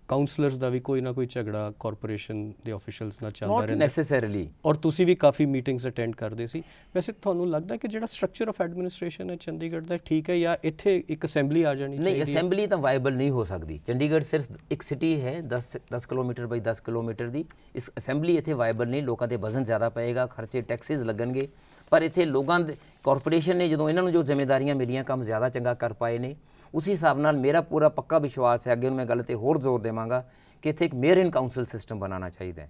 ਕਾਉਂਸਲਰਸ ਦਾ ਵੀ ਕੋਈ ਨਾ ਕੋਈ ਝਗੜਾ ਕਾਰਪੋਰੇਸ਼ਨ ਦੇ ਆਫੀਸ਼ੀਅਲਸ ਨਾਲ ਚੱਲਦਾ ਰਹਿੰਦਾ ਨਾ ਨੈਸੈਸਰੀਲੀ ਔਰ ਤੁਸੀਂ ਵੀ ਕਾਫੀ ਮੀਟਿੰਗਸ ਅਟੈਂਡ ਕਰਦੇ ਸੀ ਵੈਸੇ ਤੁਹਾਨੂੰ ਲੱਗਦਾ ਕਿ ਜਿਹੜਾ ਸਟਰਕਚਰ ਆਫ ਐਡਮਿਨਿਸਟ੍ਰੇਸ਼ਨ ਹੈ ਚੰਡੀਗੜ੍ਹ ਦਾ ਠੀਕ ਹੈ ਜਾਂ ਇੱਥੇ ਇੱਕ ਅਸੈਂਬਲੀ ਆ ਜਾਣੀ ਚਾਹੀਦੀ ਨਹੀਂ ਅਸੈਂਬਲੀ ਤਾਂ ਵਾਇਬਲ ਨਹੀਂ ਹੋ ਸਕਦੀ ਚੰਡੀਗੜ੍ਹ ਸਿਰਫ ਇੱਕ ਸਿਟੀ ਹੈ 10 10 ਕਿਲੋਮੀਟਰ ਬਾਈ 10 ਕਿਲੋਮੀਟਰ ਦੀ ਇਸ ਅਸੈਂਬਲੀ ਇੱਥੇ ਵਾਇਬਲ ਨਹੀਂ ਲੋਕਾਂ ਦੇ ਵਜ਼ਨ ਜ਼ਿਆਦਾ ਪਏਗਾ ਖਰਚੇ ਟੈਕਸਿਸ ਲੱਗਣਗੇ ਪਰ ਇੱਥੇ ਲੋਕਾਂ ਦੇ ਕਾਰਪੋਰੇਸ਼ਨ ਨੇ ਜਦੋਂ ਇਹਨਾਂ ਨੂੰ ਜੋ ਜ਼ਿੰਮੇਵਾਰੀਆਂ ਮਿਲੀਆਂ ਕੰਮ ਜ਼ਿਆਦਾ ਚੰਗਾ ਕਰ ਪਾਏ ਨੇ ਉਸੇ ਹਿਸਾਬ ਨਾਲ ਮੇਰਾ ਪੂਰਾ ਪੱਕਾ ਵਿਸ਼ਵਾਸ ਹੈ ਅੱਗੇ ਨੂੰ ਮੈਂ ਗੱਲ ਤੇ ਹੋਰ ਜ਼ੋਰ ਦੇਵਾਂਗਾ ਕਿ ਇੱਥੇ ਇੱਕ ਮੇਅਰ ਇਨ ਕਾਉਂਸਲ ਸਿਸਟਮ ਬਣਾਉਣਾ ਚਾਹੀਦਾ ਹੈ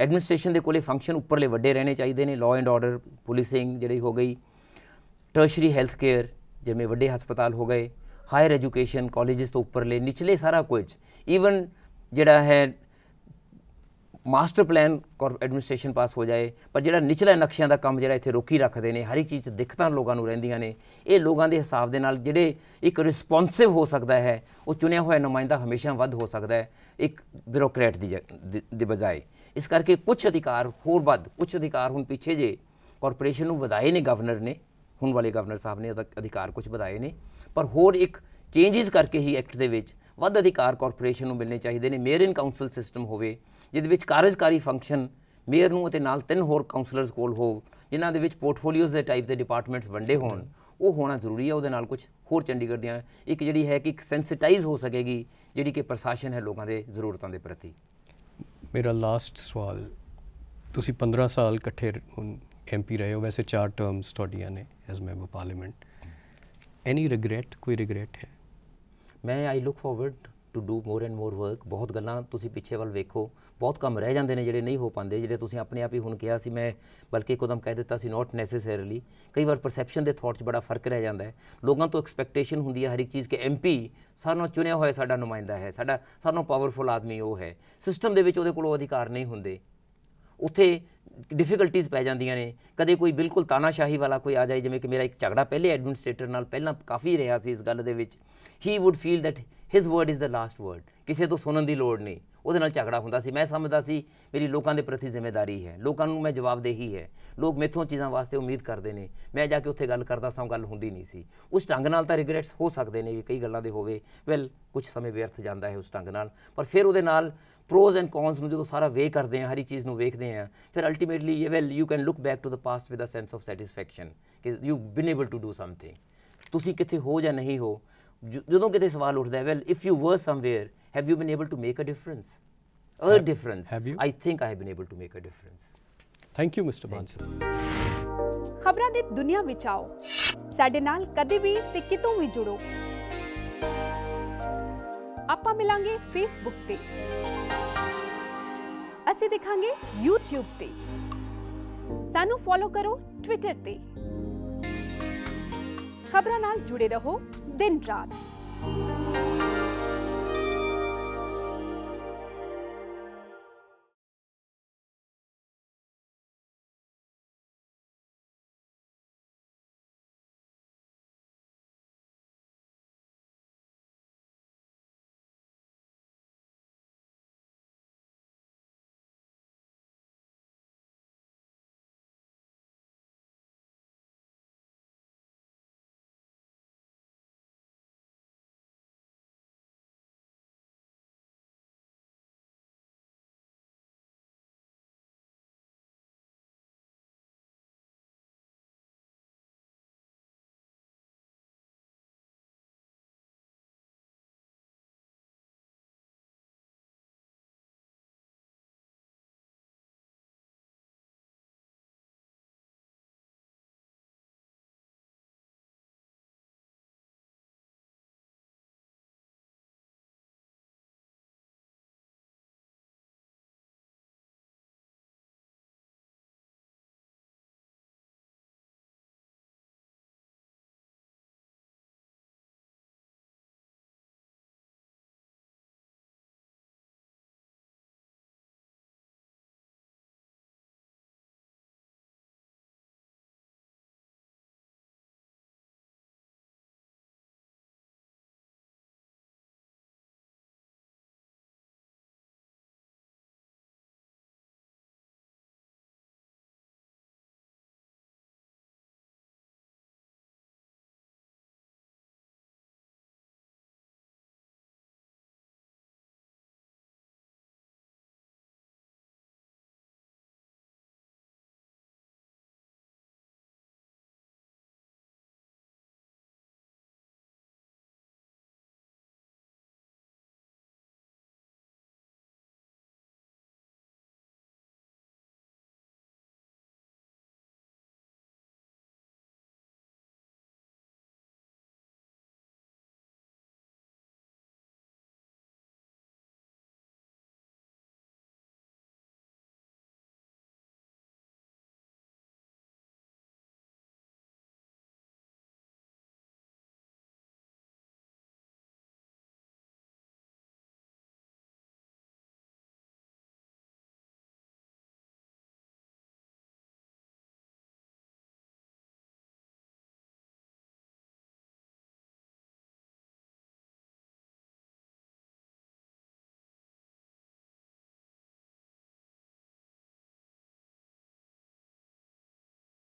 ਐਡਮਿਨਿਸਟ੍ਰੇਸ਼ਨ ਦੇ ਕੋਲੇ ਫੰਕਸ਼ਨ ਉੱਪਰਲੇ ਵੱਡੇ ਰਹਿਣੇ ਚਾਹੀਦੇ ਨੇ ਲਾਅ ਐਂਡ ਆਰਡਰ ਪੁਲਿਸਿੰਗ ਜਿਹੜੀ ਹੋ ਗਈ ਟਰਸ਼ਰੀ ਹੈਲਥ ਕੇਅਰ ਜਿਵੇਂ ਵੱਡੇ ਹਸਪਤਾਲ ਹੋ ਗਏ ਹਾਇਰ ਐਜੂਕੇਸ਼ਨ ਕਾਲਜਸ ਤੋਂ ਉੱਪਰਲੇ ਨਿਚਲੇ ਸਾਰਾ ਕੁਝ ਈਵਨ ਜਿਹੜਾ ਹੈ ਮਾਸਟਰ ਪਲਾਨ ਐਡਮਿਨਿਸਟ੍ਰੇਸ਼ਨ ਪਾਸ ਹੋ ਜਾਏ ਪਰ ਜਿਹੜਾ ਨਿਚਲਾ ਨਕਸ਼ਿਆਂ ਦਾ ਕੰਮ ਜਿਹੜਾ ਇੱਥੇ ਰੋਕੀ ਰੱਖਦੇ ਨੇ ਹਰ ਇੱਕ ਚੀਜ਼ 'ਚ ਦਿੱਕਤਾਂ ਲੋਕਾਂ ਨੂੰ ਰਹਿੰਦੀਆਂ ਨੇ ਇਹ ਲੋਕਾਂ ਦੇ ਹਿਸਾਬ ਦੇ ਨਾਲ ਜਿਹੜੇ ਇੱਕ ਰਿਸਪੌਂਸਿਵ ਹੋ ਸਕਦਾ ਹੈ ਉਹ ਚੁਣਿਆ ਹੋਇਆ ਨੁਮਾਇੰਦਾ ਹਮੇਸ਼ਾ ਵੱਧ ਹੋ ਸਕਦਾ ਹੈ ਇੱਕ ਬਿਊਰੋਕਰੇਟ ਦੀ ਦੇ ਬਜਾਏ ਇਸ ਕਰਕੇ ਕੁਝ ਅਧਿਕਾਰ ਹੋਰ ਵੱਧ ਕੁਝ ਅਧਿਕਾਰ ਹੁਣ ਪਿੱਛੇ ਜੇ ਕਾਰਪੋਰੇਸ਼ਨ ਨੂੰ ਵਧਾਏ ਨੇ ਗਵਰਨਰ ਨੇ ਹੁਣ ਵਾਲੇ ਗਵਰਨਰ ਸਾਹਿਬ ਨੇ ਅਧਿਕਾਰ ਕੁਝ ਵਧਾਏ ਨੇ ਪਰ ਹੋਰ ਇੱਕ ਚੇਂਜਸ ਕਰਕੇ ਹੀ ਐਕਟ ਦੇ ਵਿੱਚ ਵੱਧ ਅਧਿਕਾਰ ਕਾਰਪੋਰੇਸ਼ਨ ਨੂੰ ਮਿਲਨੇ ਚਾਹੀਦੇ ਨੇ ਮੇਅਰ ਇਨ ਕਾਉਂਸਲ ਸਿਸਟਮ ਹੋਵੇ ਜਿਹਦੇ ਵਿੱਚ ਕਾਰਜਕਾਰੀ ਫੰਕਸ਼ਨ ਮੇਅਰ ਨੂੰ ਅਤੇ ਨਾਲ ਤਿੰਨ ਹੋਰ ਕਾਉਂਸਲਰਸ ਕੋਲ ਹੋ ਜਿਨ੍ਹਾਂ ਦੇ ਵਿੱਚ ਪੋਰਟਫੋਲੀਓਜ਼ ਦੇ ਟਾਈਪ ਦੇ ਡਿਪਾਰਟਮੈਂਟਸ ਵੰਡੇ ਹੋਣ ਉਹ ਹੋਣਾ ਜ਼ਰੂਰੀ ਹੈ ਉਹਦੇ ਨਾਲ ਕੁਝ ਹੋਰ ਚੰਡੀਗੜ੍ਹ ਦੀਆਂ ਇੱਕ ਜਿਹੜੀ ਹੈ ਕਿ ਇੱਕ ਸੈਂਸਿਟਾਈਜ਼ ਹੋ ਸਕੇਗੀ ਜਿਹੜੀ ਕਿ ਪ੍ਰਸ਼ਾਸਨ ਹੈ ਲੋਕਾਂ ਦੇ ਜ਼ਰੂਰਤਾਂ ਦੇ ਪ੍ਰਤੀ ਮੇਰਾ ਲਾਸਟ ਸਵਾਲ ਤੁਸੀਂ 15 ਸਾਲ ਇਕੱਠੇ ਹੁਣ ਐਮਪੀ ਰਹੇ ਹੋ ਵੈਸੇ ਚਾਰ ਟਰਮਸ ਤੁਹਾਡੀਆਂ ਨੇ as member parliament any regret ਕੋਈ ਰਿਗਰੈਟ ਹੈ ਮੈਂ I look forward to do more and more work ਬਹੁਤ ਗੱਲਾਂ ਤੁਸੀਂ ਪਿੱਛੇ ਵੱਲ ਵੇਖੋ ਬਹੁਤ ਕੰਮ ਰਹਿ ਜਾਂਦੇ ਨੇ ਜਿਹੜੇ ਨਹੀਂ ਹੋ ਪਾਉਂਦੇ ਜਿਹੜੇ ਤੁਸੀਂ ਆਪਣੇ ਆਪ ਹੀ ਹੁਣ ਕਿਹਾ ਸੀ ਮੈਂ ਬਲਕਿ ਇੱਕਦਮ ਕਹਿ ਦਿੱਤਾ ਸੀ ਨਾਟ ਨੈਸੈਸਰੀਲੀ ਕਈ ਵਾਰ ਪਰਸੈਪਸ਼ਨ ਦੇ ਥਾਟਸ ਬੜਾ ਫਰਕ ਰਹਿ ਜਾਂਦਾ ਹੈ ਲੋਕਾਂ ਤੋਂ ਐਕਸਪੈਕਟੇਸ਼ਨ ਹੁੰਦੀ ਹੈ ਹਰ ਇੱਕ ਚੀਜ਼ ਕਿ ਐਮਪੀ ਸਾਨੂੰ ਚੁਣਿਆ ਹੋਇਆ ਸਾਡਾ ਨੁਮਾਇੰਦਾ ਹੈ ਸਾਡਾ ਸਾਨੂੰ ਪਾਵਰਫੁਲ ਆਦਮੀ ਉਹ ਹੈ ਸਿਸਟਮ ਦੇ ਵਿੱਚ ਉਹਦੇ ਕੋਲ ਉਹ ਅਧਿਕਾਰ ਨਹੀਂ ਹੁੰਦੇ ਉੱਥੇ ਡਿਫਿਕਲਟੀਆਂ ਪੈ ਜਾਂਦੀਆਂ ਨੇ ਕਦੇ ਕੋਈ ਬਿਲਕੁਲ ਤਾਨਾਸ਼ਾਹੀ ਵਾਲਾ ਕੋਈ ਆ ਜਾਏ ਜਿਵੇਂ ਕਿ ਮੇਰਾ ਇੱਕ ਝਗੜਾ ਪਹਿਲੇ ਐਡਮਿਨਿਸਟ੍ਰੇਟਰ ਨਾਲ ਪਹਿਲਾਂ ਕਾਫੀ ਰਿਹਾ ਸੀ ਇਸ ਗੱਲ ਦੇ ਵਿੱਚ ਹੀ would feel that his word is the last word ਕਿਸੇ ਤੋਂ ਸੁਣਨ ਦੀ ਲੋੜ ਨਹੀਂ ਉਹਦੇ ਨਾਲ ਝਗੜਾ ਹੁੰਦਾ ਸੀ ਮੈਂ ਸਮਝਦਾ ਸੀ ਮੇਰੀ ਲੋਕਾਂ ਦੇ ਪ੍ਰਤੀ ਜ਼ਿੰਮੇਵਾਰੀ ਹੈ ਲੋਕਾਂ ਨੂੰ ਮੈਂ ਜਵਾਬਦੇਹੀ ਹੈ ਲੋਕ ਮੇਥੋਂ ਚੀਜ਼ਾਂ ਵਾਸਤੇ ਉਮੀਦ ਕਰਦੇ ਨੇ ਮੈਂ ਜਾ ਕੇ ਉੱਥੇ ਗੱਲ ਕਰਦਾ ਸਾਂ ਗੱਲ ਹੁੰਦੀ ਨਹੀਂ ਸੀ ਉਸ ਢੰਗ ਨਾਲ ਤਾਂ ਰਿਗਰੈਟਸ ਹੋ ਸਕਦੇ ਨੇ ਵੀ ਕਈ ਗੱਲਾਂ ਦੇ ਹੋਵੇ ਵੈਲ ਕੁਝ ਸਮੇਂ ਵਿਅਰਥ ਜਾਂਦਾ ਹੈ ਉਸ ਢੰਗ ਨਾਲ ਪਰ ਫਿਰ ਉਹਦੇ ਨਾਲ ਪ੍ਰੋਸ ਐਂਡ ਕਨਸ ਨੂੰ ਜਦੋਂ ਸਾਰਾ ਵੇ ਕਰਦੇ ਆ ਹਰ ਇੱਕ ਚੀਜ਼ ਨੂੰ ਵੇਖਦੇ ਆ ਫਿਰ ultimately well you can look back to the past with a sense of satisfaction ਕਿ you been able to do something ਤੁਸੀਂ ਕਿੱਥੇ ਹੋ ਜਾਂ ਨਹੀਂ ਹੋ ਜਦੋਂ ਕਿਤੇ ਸਵਾਲ ਉੱਠਦਾ ਹੈ well if you were somewhere have you been able to make a difference a difference I think I have been able to make a difference thank you mister Bansal ਖਬਰਾਂ ਦੀ ਦੁਨੀਆ ਵਿੱਚ ਆਓ ਸਾਡੇ ਨਾਲ ਕਦੇ ਵੀ ਤੇ ਕਿਤੋਂ ਵੀ ਜੁੜੋ ਆਪਾਂ ਮਿਲਾਂਗੇ ਫੇਸਬੁੱਕ ਤੇ ਅਸੀਂ ਦਿਖਾਂਗੇ YouTube ਤੇ ਸਾਨੂੰ ਫੋਲੋ ਕਰੋ ਟਵਿੱਟਰ ਤੇ ਖਬਰਾਂ ਨਾਲ ਜੁੜੇ ਰਹੋ ਦਿਨ ਰਾਤ